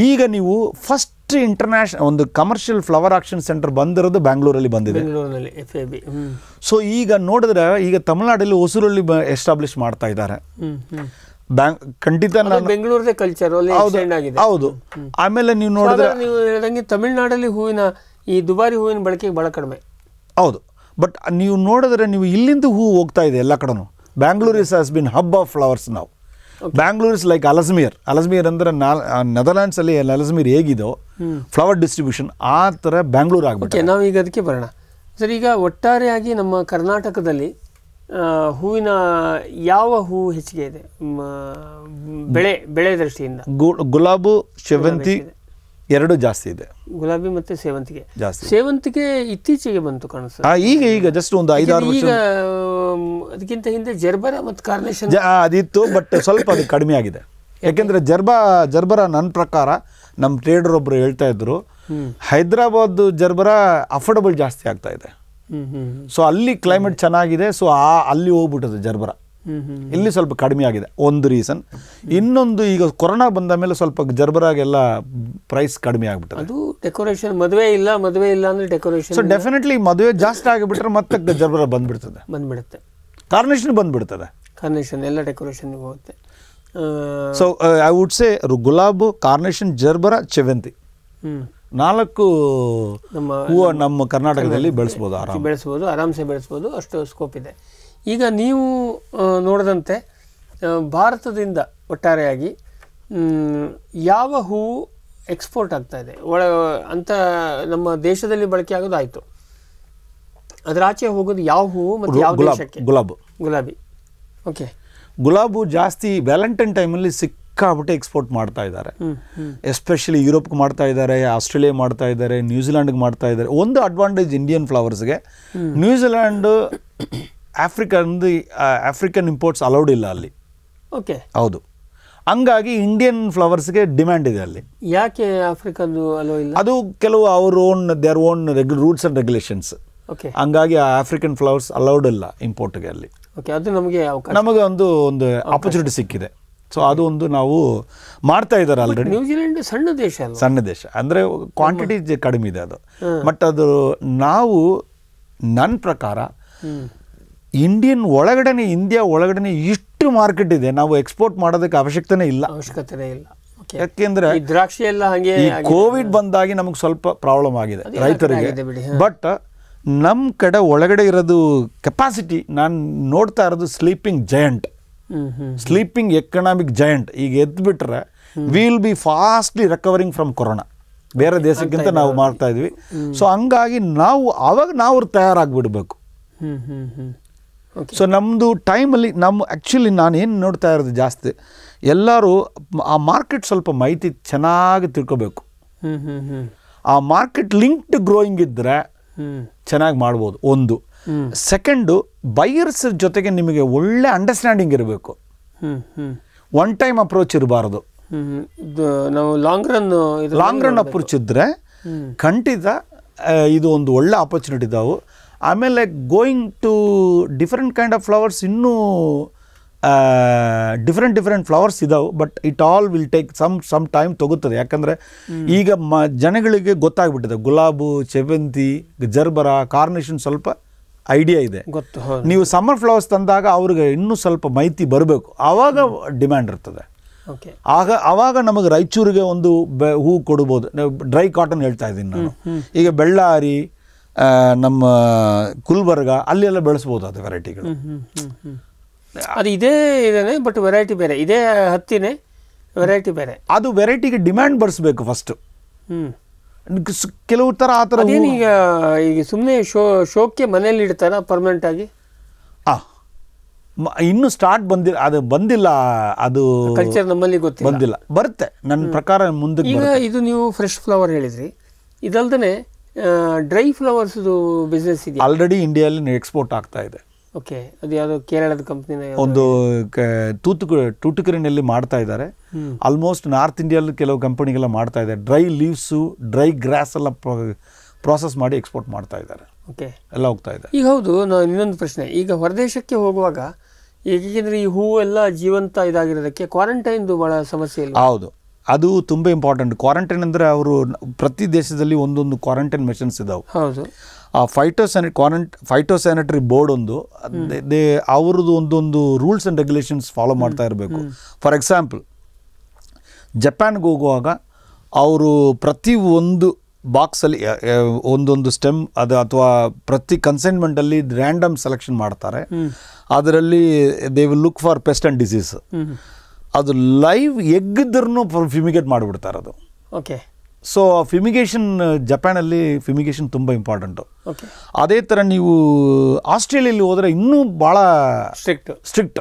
ಈಗ ನೀವು ಫಸ್ಟ್ ಇಂಟರ್ನ್ಯಾಷನಲ್ ಒಂದು ಕಮರ್ಷಿಯಲ್ ಫ್ಲವರ್ ಆಕ್ಷನ್ ಸೆಂಟರ್ ಬಂದಿರೋದು ಬ್ಯಾಂಗ್ಳೂರಲ್ಲಿ ಬಂದಿದೆ ಸೊ ಈಗ ನೋಡಿದ್ರೆ ಈಗ ತಮಿಳ್ನಾಡಲ್ಲಿ ಹೊಸೂರಲ್ಲಿ ಎಸ್ಟಾಬ್ಲಿಷ್ ಮಾಡ್ತಾ ಇದ್ದಾರೆ ಬ್ಯಾಂಕ್ ಖಂಡಿತ ಬೆಂಗಳೂರದೇ ಕಲ್ಚರ್ ಹೌದು ಆಮೇಲೆ ನೀವು ನೋಡಿದ್ರೆ ನೀವು ಹೇಳ್ದಂಗೆ ತಮಿಳ್ನಾಡಲ್ಲಿ ಹೂವಿನ ಈ ದುಬಾರಿ ಹೂವಿನ ಬಳಕೆ ಬಹಳ ಕಡಿಮೆ ಹೌದು ಬಟ್ ನೀವು ನೋಡಿದ್ರೆ ನೀವು ಇಲ್ಲಿಂದ ಹೂ ಹೋಗ್ತಾ ಇದೆ ಎಲ್ಲ ಕಡೆನೂ Bangalore is has been hub of flowers ನಾವು Bangalore is like Aalsmeer Aalsmeer ಅಂದರೆ ನಾ ನೆದರ್ಲ್ಯಾಂಡ್ಸಲ್ಲಿ ಅಲಸ್ಮಿಯರ್ ಹೇಗಿದೋ ಫ್ಲವರ್ ಡಿಸ್ಟ್ರಿಬ್ಯೂಷನ್ ಆ ಥರ ಬ್ಯಾಂಗ್ಳೂರ್ ಆಗಬೇಕು ನಾವು ಈಗ ಅದಕ್ಕೆ ಬರೋಣ ಸರ್ ಈಗ ಒಟ್ಟಾರೆಯಾಗಿ ನಮ್ಮ ಕರ್ನಾಟಕದಲ್ಲಿ ಹೂವಿನ ಯಾವ ಹೂ ಹೆಚ್ಚಿಗೆ ಇದೆ ಬೆಳೆ ಬೆಳೆ ದೃಷ್ಟಿಯಿಂದ ಗುಲಾಬು ಸೇವಂತಿ ಎರಡು ಜಾಸ್ತಿ ಇದೆ ಗುಲಾಬಿ ಮತ್ತೆ ಸೇವಂತಿಗೆ ಜಾಸ್ತಿ ಸೇವಂತಿಗೆ ಇತ್ತೀಚೆಗೆ ಬಂತು ಕಾಣಿಸ್ತದೆ ಈಗ ಈಗ ಜಸ್ಟ್ ಒಂದು ಐದಾರು ವರ್ಷ ಅದಕ್ಕಿಂತ ಹಿಂದೆ ಜರ್ಬರ ಮತ್ತು ಕಾರ್ನೇಷನ್ ಅದಿತ್ತು ಬಟ್ ಸ್ವಲ್ಪ ಅದು ಕಡಿಮೆ ಆಗಿದೆ ಯಾಕೆಂದ್ರೆ ಜರ್ಬಾ ಜರ್ಬರ ನನ್ನ ಪ್ರಕಾರ ನಮ್ಮ ಟ್ರೇಡರ್ ಒಬ್ಬರು ಹೇಳ್ತಾ ಇದ್ರು ಹೈದ್ರಾಬಾದ್ ಜರ್ಬರ ಅಫೋರ್ಡಬಲ್ ಜಾಸ್ತಿ ಆಗ್ತಾ ಇದೆ ಸೊ ಅಲ್ಲಿ ಕ್ಲೈಮೇಟ್ ಚೆನ್ನಾಗಿದೆ ಸೊ ಆ ಅಲ್ಲಿ ಹೋಗ್ಬಿಟ್ಟದೆ ಜರ್ಬರ ಇಲ್ಲಿ ಸ್ವಲ್ಪ ಕಡಿಮೆ ಆಗಿದೆ ಒಂದು ರೀಸನ್ ಇನ್ನೊಂದು ಈಗ ಕೊರೋನಾ ಬಂದ ಮೇಲೆ ಸ್ವಲ್ಪ ಜರ್ಬರಾಗೆಲ್ಲ ಪ್ರೈಸ್ ಕಡಿಮೆ ಆಗಿಬಿಟ್ಟದೆ ಅದು ಡೆಕೋರೇಷನ್ ಮದುವೆ ಇಲ್ಲ ಮದುವೆ ಇಲ್ಲ ಅಂದ್ರೆ ಡೆಕೋರೇಷನ್ ಸೊ ಡೆಫಿನೆಟ್ಲಿ ಮದುವೆ ಜಾಸ್ತಿ ಆಗಿಬಿಟ್ರೆ ಮತ್ತೆ ಜರ್ಬರ ಬಂದ್ಬಿಡ್ತದೆ ಬಂದ್ಬಿಡುತ್ತೆ ಕಾರ್ನೇಷನ್ ಬಂದ್ಬಿಡ್ತದೆ ಕಾರ್ನೇಷನ್ ಎಲ್ಲ ಡೆಕೋರೇಷನ್ ಹೋಗುತ್ತೆ ಸೊ ಐ ವುಡ್ ಸೇ ಗುಲಾಬ್ ಕಾರ್ನೇಷನ್ ಜರ್ಬರ ಚೆವಂತಿ ನಾಲ್ಕು ನಮ್ಮ ಹೂವು ನಮ್ಮ ಕರ್ನಾಟಕದಲ್ಲಿ ಬೆಳೆಸ್ಬೋದು ಆರಾಮ್ ಬೆಳೆಸ್ಬೋದು ಆರಾಮ್ಸೆ ಬೆಳೆಸ್ಬೋದು ಅಷ್ಟು ಸ್ಕೋಪ್ ಇದೆ ಈಗ ನೀವು ನೋಡಿದಂತೆ ಭಾರತದಿಂದ ಒಟ್ಟಾರೆಯಾಗಿ ಯಾವ ಹೂವು ಎಕ್ಸ್ಪೋರ್ಟ್ ಆಗ್ತಾ ಇದೆ ಒಳ ಅಂತ ನಮ್ಮ ದೇಶದಲ್ಲಿ ಬಳಕೆ ಆಗೋದಾಯಿತು ಅದರ ಆಚೆ ಹೋಗೋದು ಯಾವ ಹೂವು ಮತ್ತು ಯಾವ ದೇಶಕ್ಕೆ ಗುಲಾಬ್ ಗುಲಾಬಿ ಓಕೆ ಗುಲಾಬು ಜಾಸ್ತಿ ವ್ಯಾಲೆಂಟೈನ್ ಟೈಮಲ್ಲಿ ಸಿಕ್ಕಾಬಿಟ್ಟೆ ಎಕ್ಸ್ಪೋರ್ಟ್ ಮಾಡ್ತಾ ಇದ್ದಾರೆ ಎಸ್ಪೆಷಲಿ ಯುರೋಪ್ಗೆ ಮಾಡ್ತಾ ಇದ್ದಾರೆ ಆಸ್ಟ್ರೇಲಿಯಾ ಮಾಡ್ತಾ ಇದ್ದಾರೆ ನ್ಯೂಜಿಲ್ಯಾಂಡ್ಗೆ ಮಾಡ್ತಾ ಇದ್ದಾರೆ ಒಂದು ಅಡ್ವಾಂಟೇಜ್ ಇಂಡಿಯನ್ ಫ್ಲವರ್ಸ್ಗೆ ನ್ಯೂಜಿಲ್ಯಾಂಡ್ ಆಫ್ರಿಕನ್ದು ಆಫ್ರಿಕನ್ ಇಂಪೋರ್ಟ್ಸ್ ಅಲೌಡ್ ಇಲ್ಲ ಅಲ್ಲಿ ಓಕೆ ಹೌದು ಹಂಗಾಗಿ ಇಂಡಿಯನ್ ಫ್ಲವರ್ಸ್ಗೆ ಡಿಮ್ಯಾಂಡ್ ಇದೆ ಅಲ್ಲಿ ಯಾಕೆ ಆಫ್ರಿಕನ್ ಅದು ಕೆಲವು ಅವ್ರ own their own rules and regulations okay ಹಂಗಾಗಿ ಆಫ್ರಿಕನ್ ಫ್ಲವರ್ಸ್ ಅಲೌಡ್ ಇಲ್ಲ ಇಂಪೋರ್ಟ್ಗೆ ಅಲ್ಲಿ ಓಕೆ ಅದು ನಮಗೆ ನಮಗೆ ಒಂದು ಒಂದು ಆಪರ್ಚುನಿಟಿ ಸಿಕ್ಕಿದೆ ಸೊ ಅದು ಒಂದು ನಾವು ಮಾಡ್ತಾ ಇದ್ದಾರೆ ಆಲ್ರೆಡಿ ನ್ಯೂಜಿಲೆಂಡ್ ಸಣ್ಣ ದೇಶ ಸಣ್ಣ ದೇಶ ಅಂದರೆ ಕ್ವಾಂಟಿಟಿ ಕಡಿಮೆ ಇದೆ ಅದು ಬಟ್ ಅದು ನಾವು ನನ್ನ ಪ್ರಕಾರ ಇಂಡಿಯನ್ ಒಳಗಡೆ ಇಂಡಿಯಾ ಒಳಗಡೆ ಇಷ್ಟು ಮಾರ್ಕೆಟ್ ಇದೆ ನಾವು ಎಕ್ಸ್ಪೋರ್ಟ್ ಮಾಡೋದಕ್ಕೆ ಅವಶ್ಯಕತೆನೇ ಇಲ್ಲ ಅವಶ್ಯಕತೆ ಇಲ್ಲ ಯಾಕೆಂದ್ರೆ ದ್ರಾಕ್ಷಿ ಎಲ್ಲ ಹಾಗೆ ಕೋವಿಡ್ ಬಂದಾಗಿ ನಮಗೆ ಸ್ವಲ್ಪ ಪ್ರಾಬ್ಲಮ್ ಆಗಿದೆ ರೈತರಿಗೆ ಬಟ್ ನಮ್ಮ ಕಡೆ ಒಳಗಡೆ ಇರೋದು ಕೆಪಾಸಿಟಿ ನಾನು ನೋಡ್ತಾ ಇರೋದು sleeping giant sleeping economic giant ಈಗ ಎದ್ದು ಬಿಟ್ರೆ will be fastly recovering from corona ಬೇರೆ ದೇಶಕ್ಕಿಂತ ನಾವು ಮಾಡ್ತಾ ಇದ್ವಿ ಸೊ ಹಂಗಾಗಿ ನಾವು ಅವಾಗ ನಾವು ತಯಾರಾಗಿಬಿಡ್ಬೇಕು ಸೊ ನಮ್ಮದು ಟೈಮಲ್ಲಿ ನಮ್ಮ ಆ್ಯಕ್ಚುಲಿ ಏನು ನೋಡ್ತಾ ಇರೋದು ಜಾಸ್ತಿ ಎಲ್ಲರೂ ಆ ಮಾರ್ಕೆಟ್ ಸ್ವಲ್ಪ ಮಾಹಿತಿ ಚೆನ್ನಾಗಿ ತಿಳ್ಕೊಬೇಕು ಆ ಮಾರ್ಕೆಟ್ ಲಿಂಕ್ಡ್ ಗ್ರೋಯಿಂಗ್ ಇದ್ದರೆ ಚೆನ್ನಾಗಿ ಮಾಡ್ಬೋದು ಒಂದು ಸೆಕೆಂಡು ಬೈಯರ್ಸ್ ಜೊತೆಗೆ ನಿಮಗೆ ಒಳ್ಳೆ ಅಂಡರ್ಸ್ಟ್ಯಾಂಡಿಂಗ್ ಇರಬೇಕು ಒನ್ ಟೈಮ್ ಅಪ್ರೋಚ್ ಇರಬಾರ್ದು ನಾವು long run long run approach ಇದ್ದರೆ ಖಂಡಿತ ಇದು ಒಂದು ಒಳ್ಳೆ ಆಪರ್ಚುನಿಟಿ ಇದಾವೆ ಆಮೇಲೆ going to different kind of flowers ಇನ್ನೂ ಡಿಫ್ರೆಂಟ್ ಡಿಫ್ರೆಂಟ್ ಫ್ಲವರ್ಸ್ ಇದಾವೆ but it all will take some some time ತಗುತ್ತದೆ ಯಾಕಂದರೆ ಈಗ ಮ ಜನಗಳಿಗೆ ಗೊತ್ತಾಗ್ಬಿಟ್ಟಿದೆ ಗುಲಾಬು ಸೇವಂತಿ ಜರ್ಬರ ಕಾರ್ನೇಷನ್ ಸ್ವಲ್ಪ ಐಡಿಯಾ ಇದೆ ಗೊತ್ತು ನೀವು ಸಮ್ಮರ್ ಫ್ಲವರ್ಸ್ ತಂದಾಗ ಅವ್ರಿಗೆ ಇನ್ನೂ ಸ್ವಲ್ಪ ಮೈತಿ ಬರಬೇಕು ಆವಾಗ ಡಿಮ್ಯಾಂಡ್ ಇರ್ತದೆ ಆಗ ಆವಾಗ ನಮಗೆ ರಾಯಚೂರಿಗೆ ಒಂದು ಬೆ ಹೂ ಕೊಡ್ಬೋದು ಡ್ರೈ ಕಾಟನ್ ಹೇಳ್ತಾ ಇದ್ದೀನಿ ನಾನು ಈಗ ಬೆಳ್ಳಾರಿ ನಮ್ಮ ಗುಲ್ಬರ್ಗ ಅಲ್ಲೆಲ್ಲ ಬೆಳೆಸ್ಬೋದು ಅದು ವೆರೈಟಿಗಳು ಅದು ಇದೇ ಇದೇ ಬಟ್ ವೆರೈಟಿ ಬೇರೆ ಇದೇ ಹತ್ತಿನೇ ವೆರೈಟಿ ಬೇರೆ ಅದು ವೆರೈಟಿಗೆ ಡಿಮ್ಯಾಂಡ್ ಬರ್ಸ್ಬೇಕು ಫಸ್ಟ್ ಕೆಲವು ಥರ ಆ ಥರ ಈಗ ಈಗ ಸುಮ್ಮನೆ ಶೋ ಶೋಕ್ಕೆ ಮನೇಲಿ ಇಡ್ತಾರ ಪರ್ಮನೆಂಟ್ ಆಗಿ ಆ ಇನ್ನೂ ಸ್ಟಾರ್ಟ್ ಬಂದಿಲ್ಲ ಅದು ಬಂದಿಲ್ಲ ಅದು ಕಲ್ಚರ್ ನಮ್ಮಲ್ಲಿ ಗೊತ್ತಿಲ್ಲ ಬಂದಿಲ್ಲ ಬರುತ್ತೆ ನನ್ನ ಪ್ರಕಾರ ಮುಂದಕ್ಕೆ ಈಗ ಇದು ನೀವು ಫ್ರೆಶ್ ಫ್ಲವರ್ ಹೇಳಿದ್ರಿ ಇದಲ್ದೇ ಡ್ರೈ ಫ್ಲವರ್ಸ್ ಬಿಸ್ನೆಸ್ ಇದೆ ಆಲ್ರೆಡಿ ಇಂಡಿಯಾದಲ್ಲಿ ಎಕ್ಸ್ಪೋರ್ಟ್ ಆಗ್ತಾ ಇದೆ ಓಕೆ ಅದು ಯಾವುದೋ ಕೇರಳದ ಕಂಪ್ನಿನ ಒಂದು ತೂತುಕ ತೂಟುಕರಿನಲ್ಲಿ ಮಾಡ್ತಾ ಇದ್ದಾರೆ ಆಲ್ಮೋಸ್ಟ್ ನಾರ್ತ್ ಇಂಡಿಯಲ್ಲಿ ಕೆಲವು ಕಂಪನಿಗೆಲ್ಲ ಮಾಡ್ತಾ ಇದೆ ಡ್ರೈ ಲೀವ್ಸು ಡ್ರೈ ಗ್ರಾಸ್ ಎಲ್ಲ ಪ್ರಾಸೆಸ್ ಮಾಡಿ ಎಕ್ಸ್ಪೋರ್ಟ್ ಮಾಡ್ತಾ ಇದ್ದಾರೆ ಓಕೆ ಎಲ್ಲ ಹೋಗ್ತಾ ಇದೆ ಈಗ ಹೌದು ನಾನು ಇನ್ನೊಂದು ಪ್ರಶ್ನೆ ಈಗ ಹೊರದೇಶಕ್ಕೆ ಹೋಗುವಾಗ ಏಕೆಂದರೆ ಈ ಹೂವು ಎಲ್ಲ ಜೀವಂತ ಇದಾಗಿರೋದಕ್ಕೆ ಕ್ವಾರಂಟೈನ್ದು ಭಾಳ ಸಮಸ್ಯೆ ಇಲ್ಲ ಹೌದು ಅದು ತುಂಬ ಇಂಪಾರ್ಟೆಂಟ್ ಕ್ವಾರಂಟೈನ್ ಅಂದರೆ ಅವರು ಪ್ರತಿ ದೇಶದಲ್ಲಿ ಒಂದೊಂದು ಕ್ವಾರಂಟೈನ್ ಮೆಷಿನ್ಸ್ ಇದಾವೆ ಆ ಫೈಟೋ ಸ್ಯಾನಿ ಕ್ವಾರಂಟ್ ಫೈಟೋ ಬೋರ್ಡ್ ಒಂದು ದೇ ಅವ್ರದ್ದು ಒಂದೊಂದು ರೂಲ್ಸ್ ಆ್ಯಂಡ್ ರೆಗ್ಯುಲೇಷನ್ಸ್ ಫಾಲೋ ಮಾಡ್ತಾ ಇರಬೇಕು ಫಾರ್ ಎಕ್ಸಾಂಪಲ್ ಜಪಾನ್ಗೆ ಹೋಗುವಾಗ ಅವರು ಪ್ರತಿ ಒಂದು ಬಾಕ್ಸಲ್ಲಿ ಒಂದೊಂದು ಸ್ಟೆಮ್ ಅದು ಅಥವಾ ಪ್ರತಿ ಕನ್ಸೈನ್ಮೆಂಟಲ್ಲಿ ರ್ಯಾಂಡಮ್ ಸೆಲೆಕ್ಷನ್ ಮಾಡ್ತಾರೆ ಅದರಲ್ಲಿ they will look for pest and disease ಅದು ಲೈವ್ ಎಗ್ಗಿದ್ರೂ ಫಿಮಿಗೇಟ್ ಮಾಡಿಬಿಡ್ತಾರೆ ಅದು ಓಕೆ ಸೊ ಫಿಮಿಗೇಷನ್ ಜಪಾನಲ್ಲಿ ಫಿಮಿಗೇಷನ್ ತುಂಬ ಇಂಪಾರ್ಟೆಂಟು ಅದೇ ಥರ ನೀವು ಆಸ್ಟ್ರೇಲಿಯಲ್ಲಿ ಹೋದರೆ ಇನ್ನೂ ಭಾಳ ಸ್ಟ್ರಿಕ್ಟ್ ಸ್ಟ್ರಿಕ್ಟ್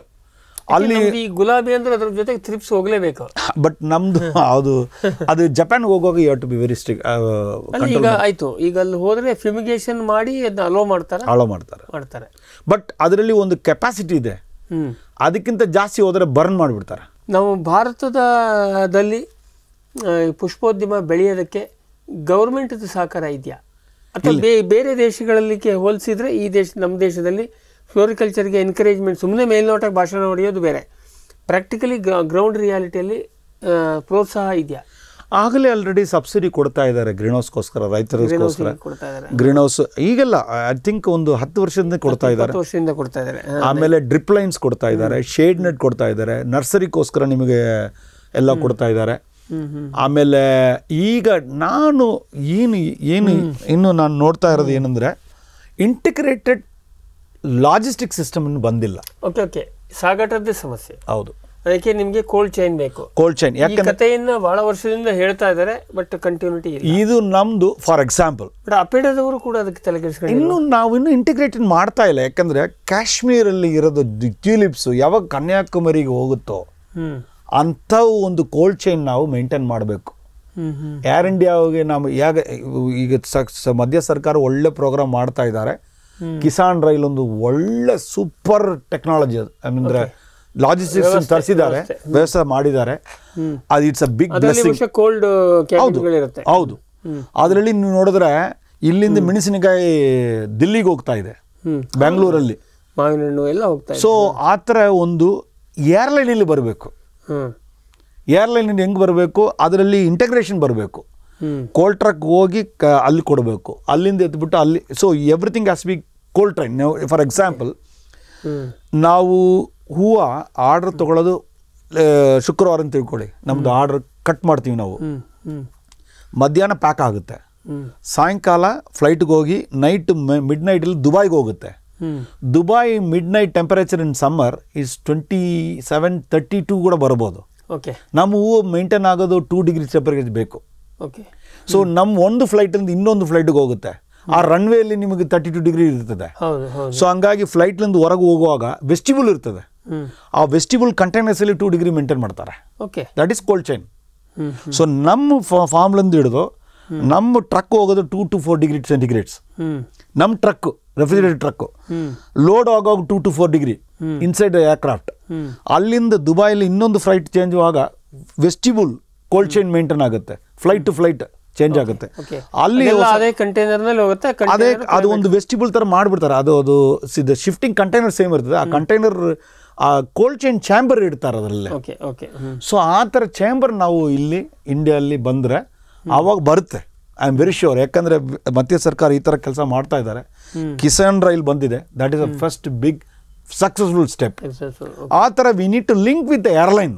ಅಲ್ಲಿ ಗುಲಾಬಿ ಅಂದ್ರೆ ಅದ್ರ ಜೊತೆಗೆ ಥ್ರಿಪ್ಸ್ ಹೋಗಲೇಬೇಕು ಬಟ್ ನಮ್ದು ಅದು ಅದು ಜಪಾನ್ ಹೋಗುವಾಗ you to be very strict ಈಗ ಆಯ್ತು ಈಗ ಅಲ್ಲಿ ಹೋದ್ರೆ ಫಿಮಿಗೇಷನ್ ಮಾಡಿ ಅದನ್ನ ಅಲೋ ಮಾಡ್ತಾರೆ ಅಲೋ ಮಾಡ್ತಾರೆ ಮಾಡ್ತಾರೆ ಬಟ್ ಅದರಲ್ಲಿ ಒಂದು ಕೆಪಾಸಿಟಿ ಇದೆ ಅದಕ್ಕಿಂತ ಜಾಸ್ತಿ ಹೋದರೆ ಬರ್ನ್ ಮಾಡಿಬಿಡ್ತಾರೆ ನಾವು ಭಾರತದಲ್ಲಿ ಪುಷ್ಪೋದ್ಯಮ ಬೆಳೆಯೋದಕ್ಕೆ ಗೌರ್ಮೆಂಟ್ದು ಸಹಕಾರ ಇದೆಯಾ ಅಥವಾ ಬೇ ಬೇರೆ ದೇಶಗಳಲ್ಲಿ ಹೋಲಿಸಿದರೆ ಈ ದೇಶ ನಮ್ಮ ದೇಶದಲ್ಲಿ ಫ್ಲೋರಿಕಲ್ಚರ್ಗೆ ಎನ್ಕರೇಜ್ಮೆಂಟ್ ಸುಮ್ಮನೆ ಮೇಲ್ನೋಟಕ್ಕೆ ಭಾಷಣ ಹೊಡೆಯೋದು ಬೇರೆ ಪ್ರಾಕ್ಟಿಕಲಿ ಗ್ರೌಂಡ್ ರಿಯಾಲಿಟಿಯಲ್ಲಿ ಪ್ರೋತ್ಸಾಹ ಇದೆಯಾ ಆಗಲೇ ಆಲ್ರೆಡಿ ಸಬ್ಸಿಡಿ ಕೊಡ್ತಾ ಇದ್ದಾರೆ ಗ್ರೀನ್ ಹೌಸ್ಗೋಸ್ಕರ ರೈತರಿಗೋಸ್ಕರ ಗ್ರೀನ್ ಹೌಸ್ ಈಗೆಲ್ಲ ಐ ಥಿಂಕ್ ಒಂದು ಹತ್ತು ವರ್ಷದಿಂದ ಕೊಡ್ತಾ ಇದ್ದಾರೆ ಕೊಡ್ತಾ ಇದ್ದಾರೆ ಆಮೇಲೆ ಡ್ರಿಪ್ ಲೈನ್ಸ್ ಕೊಡ್ತಾ ಇದ್ದಾರೆ ಶೇಡ್ ನೆಟ್ ಕೊಡ್ತಾ ಇದ್ದಾರೆ ನರ್ಸರಿಗೋಸ್ಕರ ನಿಮಗೆ ಎಲ್ಲ ಕೊಡ್ತಾ ಇದ್ದಾರೆ ಆಮೇಲೆ ಈಗ ನಾನು ಏನು ಏನು ಇನ್ನು ನಾನು ನೋಡ್ತಾ ಇರೋದು ಏನಂದರೆ ಇಂಟಿಗ್ರೇಟೆಡ್ ಲಾಜಿಸ್ಟಿಕ್ ಸಿಸ್ಟಮ್ ಇನ್ನು ಬಂದಿಲ್ಲ ಓಕೆ ಓಕೆ ಸಾಗಾಟದ ಸಮಸ್ಯೆ ಹೌದು ಅದಕ್ಕೆ ನಿಮಗೆ ಕೋಲ್ಡ್ ಚೈನ್ ಬೇಕು ಕೋಲ್ಡ್ ಚೈನ್ ಯಾಕಂದ್ರೆ ಕಥೆಯನ್ನು ಬಹಳ ವರ್ಷದಿಂದ ಹೇಳ್ತಾ ಇದ್ದಾರೆ ಬಟ್ ಕಂಟಿನ್ಯೂಟಿ ಇದು ನಮ್ದು ಫಾರ್ ಎಕ್ಸಾಂಪಲ್ ಬಟ್ ಅಪೇಡದವರು ಕೂಡ ಅದಕ್ಕೆ ತಲೆ ತಲೆಗೆಡಿಸ್ಕೊಂಡು ಇನ್ನು ನಾವು ಇನ್ನೂ ಇಂಟಿಗ್ರೇಟೆಡ್ ಮಾಡ್ತಾ ಇಲ್ಲ ಯಾಕಂದ್ರೆ ಅಲ್ಲಿ ಇರೋದು ಟ್ಯೂಲಿಪ್ಸ್ ಯಾವಾಗ ಕನ್ಯಾಕುಮಾರಿಗೆ ಹೋಗುತ್ತೋ ಅಂತ ಒಂದು ಕೋಲ್ಡ್ ಚೈನ್ ನಾವು ಮೇಂಟೈನ್ ಮಾಡಬೇಕು ಏರ್ ಇಂಡಿಯಾಗೆ ನಾವು ಯಾಗ ಈಗ ಮಧ್ಯ ಸರ್ಕಾರ ಒಳ್ಳೆ ಪ್ರೋಗ್ರಾಮ್ ಮಾಡ್ತಾ ಇದ್ದಾರೆ ಕಿಸಾನ್ ರೈಲ್ ಒಂದು ಒಳ್ಳೆ ಸೂಪರ್ ಟೆಕ್ನಾಲಜಿ ಅದು ಅಂದರೆ ಲಾಜಿಸ್ಟಿಕ್ಸ್ ತರಿಸಿದ್ದಾರೆ ವ್ಯವಸ್ಥೆ ಮಾಡಿದ್ದಾರೆ ಅದು it's a big blessing cold ಹೌದು ಹೌದು ಅದರಲ್ಲಿ ನೀವು ನೋಡಿದ್ರೆ ಇಲ್ಲಿಂದ ಮೆಣಸಿನಕಾಯಿ ದಿಲ್ಲಿಗೆ ಹೋಗ್ತಾ ಇದೆ ಬ್ಯಾಂಗ್ಳೂರಲ್ಲಿ ಎಲ್ಲ ಹೋಗ್ತಾ ಸೊ ಆ ಥರ ಒಂದು ಏರ್ಲೈನಲ್ಲಿ ಬರಬೇಕು ಏರ್ಲೈನಲ್ಲಿ ಹೆಂಗೆ ಬರಬೇಕು ಅದರಲ್ಲಿ ಇಂಟಗ್ರೇಷನ್ ಬರಬೇಕು ಕೋಲ್ ಟ್ರಕ್ ಹೋಗಿ ಕ ಅಲ್ಲಿ ಕೊಡಬೇಕು ಅಲ್ಲಿಂದ ಎತ್ಬಿಟ್ಟು ಅಲ್ಲಿ so everything has be cold ಟ್ರೈನ್ ಫಾರ್ ಎಕ್ಸಾಂಪಲ್ ನಾವು ಹೂವು ಆರ್ಡ್ರ್ ತೊಗೊಳ್ಳೋದು ಶುಕ್ರವಾರ ಅಂತ ತಿಳ್ಕೊಳ್ಳಿ ನಮ್ಮದು ಆರ್ಡ್ರ್ ಕಟ್ ಮಾಡ್ತೀವಿ ನಾವು ಮಧ್ಯಾಹ್ನ ಪ್ಯಾಕ್ ಆಗುತ್ತೆ ಸಾಯಂಕಾಲ ಫ್ಲೈಟ್ಗೆ ಹೋಗಿ ನೈಟ್ ಮಿಡ್ ನೈಟಲ್ಲಿ ದುಬಾಯ್ಗೆ ಹೋಗುತ್ತೆ Dubai midnight temperature in summer is twenty seven thirty two ಕೂಡ ಬರ್ಬೋದು ಓಕೆ ನಮ್ಮ ಹೂವು ಮೇಂಟೈನ್ ಆಗೋದು ಟೂ ಡಿಗ್ರಿ ಟೆಂಪರೇಚರ್ ಬೇಕು ಓಕೆ ಸೊ ನಮ್ಮ ಒಂದು ಫ್ಲೈಟಿಂದ ಇನ್ನೊಂದು ಫ್ಲೈಟ್ಗೆ ಹೋಗುತ್ತೆ ಆ ರನ್ವೇಯಲ್ಲಿ ನಿಮಗೆ ತರ್ಟಿ ಟು ಡಿಗ್ರಿ ಇರ್ತದೆ ಸೊ ಹಂಗಾಗಿ ಫ್ಲೈಟ್ಲಿಂದ ಹೊರಗೆ ಹೋಗುವಾಗ ವೆಸ್ಟಿಬಲ್ ಇರ್ತದೆ ಆ ವೆಸ್ಟಿಬಲ್ ಕಂಟೈನರ್ಸ್ ಅಲ್ಲಿ ಟೂ ಡಿಗ್ರಿ ಮೇಂಟೈನ್ ಮಾಡ್ತಾರೆ okay that is cold chain so ನಮ್ಮ ಫಾರ್ಮ್ಲಿಂದ ಹಿಡಿದು ನಮ್ಮ ಟ್ರಕ್ ಹೋಗೋದು two to four degree centigrades ನಮ್ಮ ಟ್ರಕ್ ರೆಫ್ರಿಜರೇಟರ್ ಟ್ರಕ್ ಲೋಡ್ ಆಗೋವಾಗ two to four degree inside aircraft ಅಲ್ಲಿಂದ ದುಬೈಲಿ ಇನ್ನೊಂದು ಫ್ಲೈಟ್ ಚೇಂಜ್ ಆಗ ವೆಸ್ಟಿಬಲ್ ಕೋಲ್ಡ್ ಚೈನ್ ಮೇಂಟೈನ್ ಆಗುತ್ತೆ ಫ್ಲೈಟ್ ಟು ಫ್ಲೈಟ್ ಚೇಂಜ್ ಆಗುತ್ತೆ ಅಲ್ಲಿ ಅದೇ ಹೋಗುತ್ತೆ ಅದೇ ಅದು ಒಂದು ವೆಸ್ಟಿಬಲ್ ತರ ಮಾಡ್ಬಿಡ್ತಾರೆ ಅದು ಅದು ಶಿಫ್ಟಿಂಗ್ ಕಂಟೈನರ್ ಸೇಮ್ ಇರ್ತದೆ ಆ ಕಂಟೈನರ್ ಆ ಕೋಲ್ಡ್ ಚೈನ್ ಚಾಂಬರ್ ಇಡ್ತಾರೆ ಅದರಲ್ಲಿ ಓಕೆ ಸೊ ಆ ಥರ ಚಾಂಬರ್ ನಾವು ಇಲ್ಲಿ ಇಂಡಿಯಲ್ಲಿ ಬಂದರೆ ಆವಾಗ ಬರುತ್ತೆ ಐ ಆಮ್ ವೆರಿ ಶ್ಯೂರ್ ಯಾಕಂದರೆ ಮಧ್ಯ ಸರ್ಕಾರ ಈ ಥರ ಕೆಲಸ ಮಾಡ್ತಾ ಇದ್ದಾರೆ ಕಿಸಾನ್ ರೈಲ್ ಬಂದಿದೆ that is a first big successful step ಆ ಥರ we need to link with airline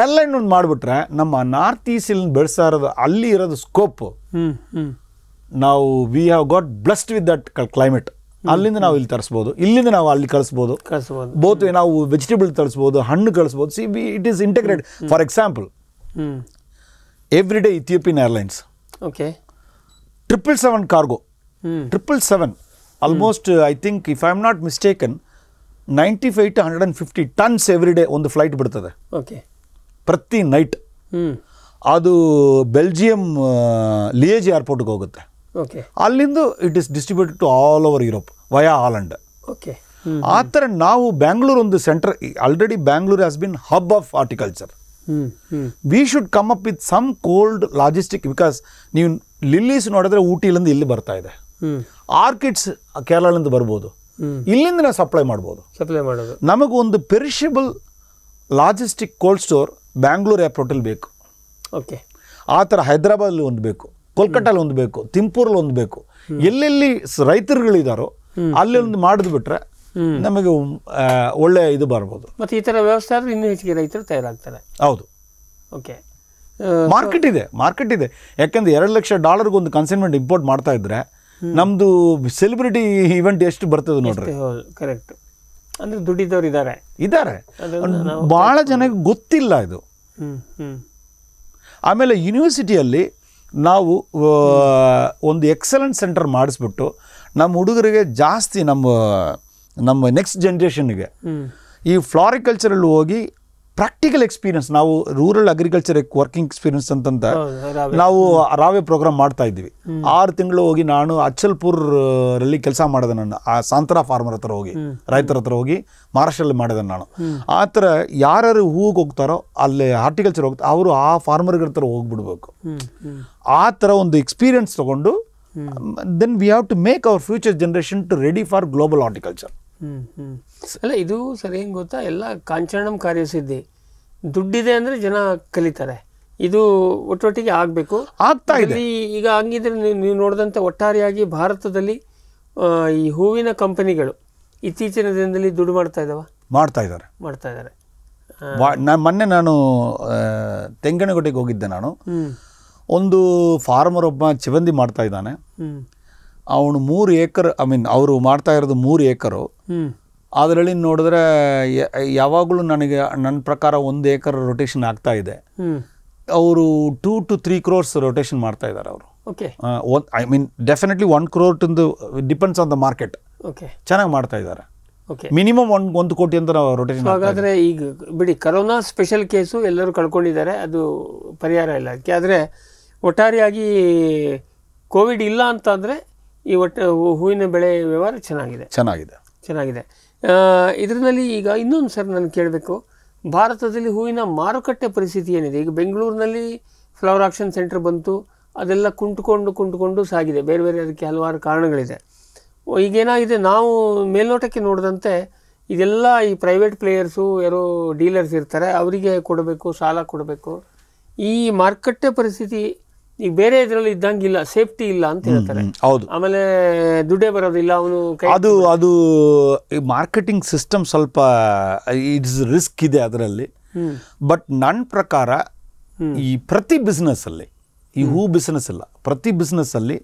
airline ಒಂದು ಮಾಡಿಬಿಟ್ರೆ ನಮ್ಮ ನಾರ್ತ್ ಈಸ್ಟ್ ಬೆಳೆಸ್ತಾ ಇರೋದು ಅಲ್ಲಿ ಇರೋದು ಸ್ಕೋಪ್ ನಾವು we have got blessed with that climate ಅಲ್ಲಿಂದ ನಾವು ಇಲ್ಲಿ ತರಿಸ್ಬೋದು ಇಲ್ಲಿಂದ ನಾವು ಅಲ್ಲಿ ಕಳಿಸ್ಬೋದು ಬೋತ್ ನಾವು ವೆಜಿಟೇಬಲ್ ತರಿಸ್ಬೋದು ಹಣ್ಣು ಕಳಿಸ್ಬೋದು see be it is integrate for example every day Ethiopian Airlines okay triple seven cargo triple seven almost I think if I am not mistaken ninety five to hundred and fifty tonnes every day ಒಂದು flight ಬಿಡ್ತದೆ okay ಪ್ರತಿ night ಅದು Belgium Liege ಏರ್ಪೋರ್ಟ್ಗೆ ಹೋಗುತ್ತೆ okay ಅಲ್ಲಿಂದ it is distributed to all over Europe via Holland okay ಆ ಥರ ನಾವು ಬ್ಯಾಂಗ್ಳೂರ್ ಒಂದು centre already Bangalore has been hub of horticulture we should come up with some cold logistic because ನೀವು ಲಿಲ್ಲೀಸ್ ನೋಡಿದ್ರೆ ಊಟಿಲಿಂದ ಇಲ್ಲಿ ಬರ್ತಾ ಇದೆ ಆರ್ಕಿಡ್ಸ್ ಕೇರಳದಿಂದ ಬರ್ಬೋದು ಇಲ್ಲಿಂದ ನಾವು ಸಪ್ಲೈ ಮಾಡ್ಬೋದು ಸಪ್ಲೈ ಮಾಡೋದು ನಮಗೆ ಒಂದು perishable logistic cold store Bangalore ಏರ್ಪೋರ್ಟಲ್ಲಿ ಬೇಕು ಓಕೆ ಆ ಥರ ಹೈದ್ರಾಬಾದಲ್ಲಿ ಒಂದು ಬೇಕು ಕೋಲ್ಕಟ್ಟಲ್ಲಿ ಒಂದು ಬೇಕು ತಿಂಪೂರಲ್ಲಿ ಒಂದು ಬೇಕು ಎಲ್ಲೆಲ್ಲಿ ರೈತರುಗಳಿದಾರೋ ಅಲ್ಲಿ ಒಂದು ಮಾಡಿದ್ ಬಿಟ್ರೆ ನಮಗೆ ಒಳ್ಳೆ ಇದು ಬರ್ಬೋದು ಮತ್ತೆ ಈ ತರ ವ್ಯವಸ್ಥೆ ಆದರೆ ಇನ್ನೂ ಹೆಚ್ಚಿಗೆ ರೈತರು ತಯಾರಾಗ್ತಾರೆ ಹೌದು ಓಕೆ ಮಾರ್ಕೆಟ್ ಇದೆ ಮಾರ್ಕೆಟ್ ಇದೆ ಯಾಕಂದ್ರೆ ಎರಡು ಲಕ್ಷ ಡಾಲರ್ಗೆ ಒಂದು ಕನ್ಸೈನ್ಮೆಂಟ್ ಇಂಪೋರ್ಟ್ ಮಾಡ್ತಾ ಇದ್ರೆ ನಮ್ಮದು ಸೆಲೆಬ್ರಿಟಿ ಇವೆಂಟ್ ಎಷ್ಟು ಬರ್ತದೆ ನೋಡ್ರಿ ಕರೆಕ್ಟ್ ಅಂದ್ರೆ ದುಡ್ಡಿದ್ದವ್ರು ಇದ್ದಾರೆ ಇದ್ದಾರೆ ಭಾಳ ಜನಕ್ಕೆ ಗೊತ್ತಿಲ್ಲ ಇದು ಆಮೇಲೆ ಯೂನಿವರ್ಸಿಟಿಯಲ್ಲಿ ನಾವು ಒಂದು ಎಕ್ಸಲೆಂಟ್ ಸೆಂಟರ್ ಮಾಡಿಸ್ಬಿಟ್ಟು ನಮ್ಮ ಹುಡುಗರಿಗೆ ಜಾಸ್ತಿ ನಮ್ಮ ನಮ್ಮ ನೆಕ್ಸ್ಟ್ ಜನ್ರೇಷನ್ಗೆ ಈ ಫ್ಲಾರಿಕಲ್ಚರಲ್ಲಿ ಹೋಗಿ ಪ್ರಾಕ್ಟಿಕಲ್ ಎಕ್ಸ್ಪೀರಿಯನ್ಸ್ ನಾವು ರೂರಲ್ ಅಗ್ರಿಕಲ್ಚರ್ ವರ್ಕಿಂಗ್ ಎಕ್ಸ್ಪೀರಿಯನ್ಸ್ ಅಂತಂತ ನಾವು ರಾವೆ ಪ್ರೋಗ್ರಾಮ್ ಮಾಡ್ತಾ ಇದ್ವಿ ಆರು ತಿಂಗಳು ಹೋಗಿ ನಾನು ಅಚ್ಚಲ್ಪುರಲ್ಲಿ ಕೆಲಸ ಮಾಡಿದೆ ನಾನು ಆ ಸಾಂತರ ಫಾರ್ಮರ್ ಹತ್ರ ಹೋಗಿ ರೈತರ ಹತ್ರ ಹೋಗಿ ಮಹಾರಾಷ್ಟ್ರಲ್ಲಿ ಮಾಡಿದೆ ನಾನು ಆ ಥರ ಯಾರು ಹೂಗೆ ಹೋಗ್ತಾರೋ ಅಲ್ಲಿ ಹಾರ್ಟಿಕಲ್ಚರ್ ಹೋಗ್ತಾ ಅವರು ಆ ಫಾರ್ಮರ್ಗಳ ಹತ್ರ ಹೋಗ್ಬಿಡ್ಬೇಕು ಆ ಥರ ಒಂದು ಎಕ್ಸ್ಪೀರಿಯನ್ಸ್ ತಗೊಂಡು then we have to make our future generation to ready for global horticulture ಅಲ್ಲ ಇದು ಸರಿ ಹೆಂಗೆ ಗೊತ್ತಾ ಎಲ್ಲ ಕಾರ್ಯ ಕಾರ್ಯಸಿದ್ಧಿ ದುಡ್ಡಿದೆ ಅಂದರೆ ಜನ ಕಲಿತಾರೆ ಇದು ಒಟ್ಟೊಟ್ಟಿಗೆ ಆಗಬೇಕು ಆಗ್ತಾ ಇದೆ ಈಗ ಹಂಗಿದ್ರೆ ನೀವು ನೋಡಿದಂಥ ಒಟ್ಟಾರೆಯಾಗಿ ಭಾರತದಲ್ಲಿ ಈ ಹೂವಿನ ಕಂಪನಿಗಳು ಇತ್ತೀಚಿನ ದಿನದಲ್ಲಿ ದುಡ್ಡು ಮಾಡ್ತಾ ಇದ್ದಾವ ಮಾಡ್ತಾ ಇದ್ದಾರೆ ಮಾಡ್ತಾ ಇದ್ದಾರೆ ಮೊನ್ನೆ ನಾನು ತೆಂಗಿನಗುಡ್ಡೆಗೆ ಹೋಗಿದ್ದೆ ನಾನು ಒಂದು ಫಾರ್ಮರ್ ಒಬ್ಬ ಚಿವಂದಿ ಮಾಡ್ತಾ ಇದ್ದಾನೆ ಅವನು ಮೂರು ಏಕರ್ ಐ ಮೀನ್ ಅವರು ಮಾಡ್ತಾ ಇರೋದು ಮೂರು ಏಕರು ಅದರಲ್ಲಿ ನೋಡಿದ್ರೆ ಯಾವಾಗಲೂ ನನಗೆ ನನ್ನ ಪ್ರಕಾರ ಒಂದು ಏಕರ್ ರೊಟೇಷನ್ ಆಗ್ತಾ ಇದೆ ಅವರು two to three crores rotation ಮಾಡ್ತಾ ಇದ್ದಾರೆ ಅವರು okay one I mean definitely one crore to depends on the market okay ಚೆನ್ನಾಗಿ ಮಾಡ್ತಾ ಇದ್ದಾರೆ ಮಿನಿಮಮ್ ಒಂದು ಒಂದು ಕೋಟಿ ಅಂತ ರೊಟೇಷನ್ ಹಾಗಾದರೆ ಈಗ ಬಿಡಿ ಕರೋನಾ ಸ್ಪೆಷಲ್ ಕೇಸು ಎಲ್ಲರೂ ಕಳ್ಕೊಂಡಿದ್ದಾರೆ ಅದು ಪರಿಹಾರ ಇಲ್ಲ ಅದಕ್ಕೆ ಆದರೆ ಒಟ್ಟಾರೆಯಾಗಿ ಕೋವಿಡ್ ಇಲ್ಲ ಅಂತಂದರೆ ಈ ಒಟ್ಟು ಹೂವಿನ ಬೆಳೆ ವ್ಯವಹಾರ ಚೆನ್ನಾಗಿದೆ ಚೆನ್ನಾಗಿದೆ ಚೆನ್ನಾಗಿದೆ ಇದರಲ್ಲಿ ಈಗ ಇನ್ನೊಂದು ಸರ್ ನಾನು ಕೇಳಬೇಕು ಭಾರತದಲ್ಲಿ ಹೂವಿನ ಮಾರುಕಟ್ಟೆ ಪರಿಸ್ಥಿತಿ ಏನಿದೆ ಈಗ ಬೆಂಗಳೂರಿನಲ್ಲಿ ಫ್ಲವರ್ ಆಕ್ಷನ್ ಸೆಂಟರ್ ಬಂತು ಅದೆಲ್ಲ ಕುಂಟ್ಕೊಂಡು ಕುಂಟ್ಕೊಂಡು ಸಾಗಿದೆ ಬೇರೆ ಬೇರೆ ಅದಕ್ಕೆ ಹಲವಾರು ಕಾರಣಗಳಿದೆ ಈಗೇನಾಗಿದೆ ನಾವು ಮೇಲ್ನೋಟಕ್ಕೆ ನೋಡಿದಂತೆ ಇದೆಲ್ಲ ಈ ಪ್ರೈವೇಟ್ ಪ್ಲೇಯರ್ಸು ಯಾರೋ ಡೀಲರ್ಸ್ ಇರ್ತಾರೆ ಅವರಿಗೆ ಕೊಡಬೇಕು ಸಾಲ ಕೊಡಬೇಕು ಈ ಮಾರುಕಟ್ಟೆ ಪರಿಸ್ಥಿತಿ ಈಗ ಬೇರೆ ಇದರಲ್ಲಿ ಇದ್ದಂಗಿಲ್ಲ ಸೇಫ್ಟಿ ಇಲ್ಲ ಅಂತ ಹೇಳ್ತಾರೆ ಹೌದು ಆಮೇಲೆ ದುಡ್ಡೇ ಬರೋದಿಲ್ಲ ಅವನು ಅದು ಅದು ಮಾರ್ಕೆಟಿಂಗ್ ಸಿಸ್ಟಮ್ ಸ್ವಲ್ಪ ಇಟ್ಸ್ ರಿಸ್ಕ್ ಇದೆ ಅದರಲ್ಲಿ ಬಟ್ ನನ್ನ ಪ್ರಕಾರ ಈ ಪ್ರತಿ ಅಲ್ಲಿ ಈ ಹೂ ಬಿಸ್ನೆಸ್ ಇಲ್ಲ ಪ್ರತಿ ಅಲ್ಲಿ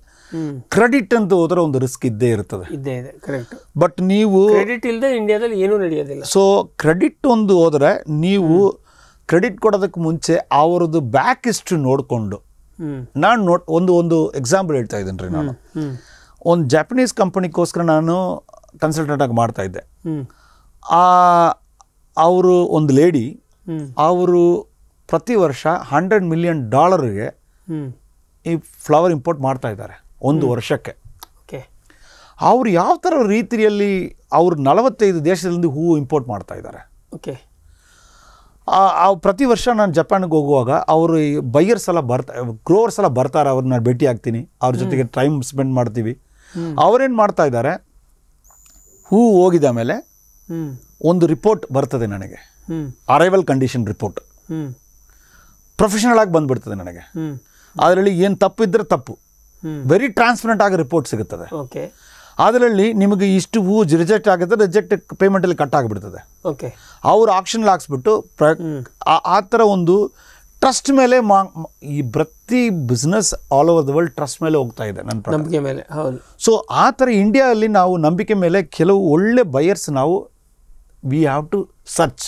ಕ್ರೆಡಿಟ್ ಅಂತ ಹೋದ್ರೆ ಒಂದು ರಿಸ್ಕ್ ಇದ್ದೇ ಇರ್ತದೆ ಇದ್ದೇ ಇದೆ ಕರೆಕ್ಟ್ ಬಟ್ ನೀವು ಕ್ರೆಡಿಟ್ ಇಲ್ಲದೆ ಇಂಡಿಯಾದಲ್ಲಿ ಏನೂ ನಡೆಯೋದಿಲ್ಲ ಸೊ ಕ್ರೆಡಿಟ್ ಒಂದು ಹೋದ್ರೆ ನೀವು ಕ್ರೆಡಿಟ್ ಕೊಡೋದಕ್ಕೆ ಮುಂಚೆ ಅವರದ್ದು ಬ್ಯಾಕ್ ಇಷ್ಟು ನೋಡಿಕೊಂಡು ನಾನು ನೋ ಒಂದು ಒಂದು ಎಕ್ಸಾಂಪಲ್ ಹೇಳ್ತಾ ಇದ್ದೀನಿ ರೀ ನಾನು ಒಂದು ಜಪನೀಸ್ ಕಂಪನಿಗೋಸ್ಕರ ನಾನು ಕನ್ಸಲ್ಟೆಂಟ್ ಆಗಿ ಮಾಡ್ತಾ ಇದ್ದೆ ಆ ಅವರು ಒಂದು ಲೇಡಿ ಅವರು ಪ್ರತಿ ವರ್ಷ ಹಂಡ್ರೆಡ್ ಮಿಲಿಯನ್ ಡಾಲರ್ಗೆ ಈ ಫ್ಲವರ್ ಇಂಪೋರ್ಟ್ ಮಾಡ್ತಾ ಇದ್ದಾರೆ ಒಂದು ವರ್ಷಕ್ಕೆ ಅವ್ರು ಯಾವ ಥರ ರೀತಿಯಲ್ಲಿ ಅವರು ನಲವತ್ತೈದು ದೇಶದಲ್ಲಿ ಹೂವು ಇಂಪೋರ್ಟ್ ಮಾಡ್ತಾ ಇದ್ದಾರೆ ಓಕೆ ಆ ಪ್ರತಿ ವರ್ಷ ನಾನು ಜಪಾನ್ಗೆ ಹೋಗುವಾಗ ಅವರು ಈ ಬೈಯರ್ಸ್ ಎಲ್ಲ ಬರ್ತಾ ಗ್ರೋವರ್ಸ್ ಎಲ್ಲ ಬರ್ತಾರೆ ಅವ್ರನ್ನ ನಾನು ಭೇಟಿ ಆಗ್ತೀನಿ ಅವ್ರ ಜೊತೆಗೆ ಟೈಮ್ ಸ್ಪೆಂಡ್ ಮಾಡ್ತೀವಿ ಅವ್ರೇನು ಮಾಡ್ತಾ ಇದ್ದಾರೆ ಹೂ ಹೋಗಿದ ಮೇಲೆ ಒಂದು ರಿಪೋರ್ಟ್ ಬರ್ತದೆ ನನಗೆ ಅರೈವಲ್ ಕಂಡೀಷನ್ ರಿಪೋರ್ಟ್ ಪ್ರೊಫೆಷನಲ್ ಆಗಿ ಬಂದ್ಬಿಡ್ತದೆ ನನಗೆ ಅದರಲ್ಲಿ ಏನು ತಪ್ಪಿದ್ರೆ ತಪ್ಪು ವೆರಿ ಟ್ರಾನ್ಸ್ಪರೆಂಟ್ ಆಗಿ ರಿಪೋರ್ಟ್ ಸಿಗುತ್ತದೆ ಓಕೆ ಅದರಲ್ಲಿ ನಿಮಗೆ ಇಷ್ಟು ಹೂ ರಿಜೆಕ್ಟ್ ಆಗುತ್ತೆ ರಿಜೆಕ್ಟ್ ಪೇಮೆಂಟಲ್ಲಿ ಕಟ್ ಆಗಿಬಿಡ್ತದೆ ಓಕೆ ಅವ್ರು ಆಕ್ಷನ್ ಹಾಕ್ಸ್ಬಿಟ್ಟು ಪ್ರ ಆ ಥರ ಒಂದು ಟ್ರಸ್ಟ್ ಮೇಲೆ ಮಾ ಈ ಪ್ರತಿ business all over the world trust ಮೇಲೆ ಹೋಗ್ತಾ ಇದೆ ನನ್ನ ನಂಬಿಕೆ ಮೇಲೆ ಹೌದು ಸೊ ಆ ಥರ ಇಂಡಿಯಾದಲ್ಲಿ ನಾವು ನಂಬಿಕೆ ಮೇಲೆ ಕೆಲವು ಒಳ್ಳೆ ಬಯರ್ಸ್ ನಾವು we have to search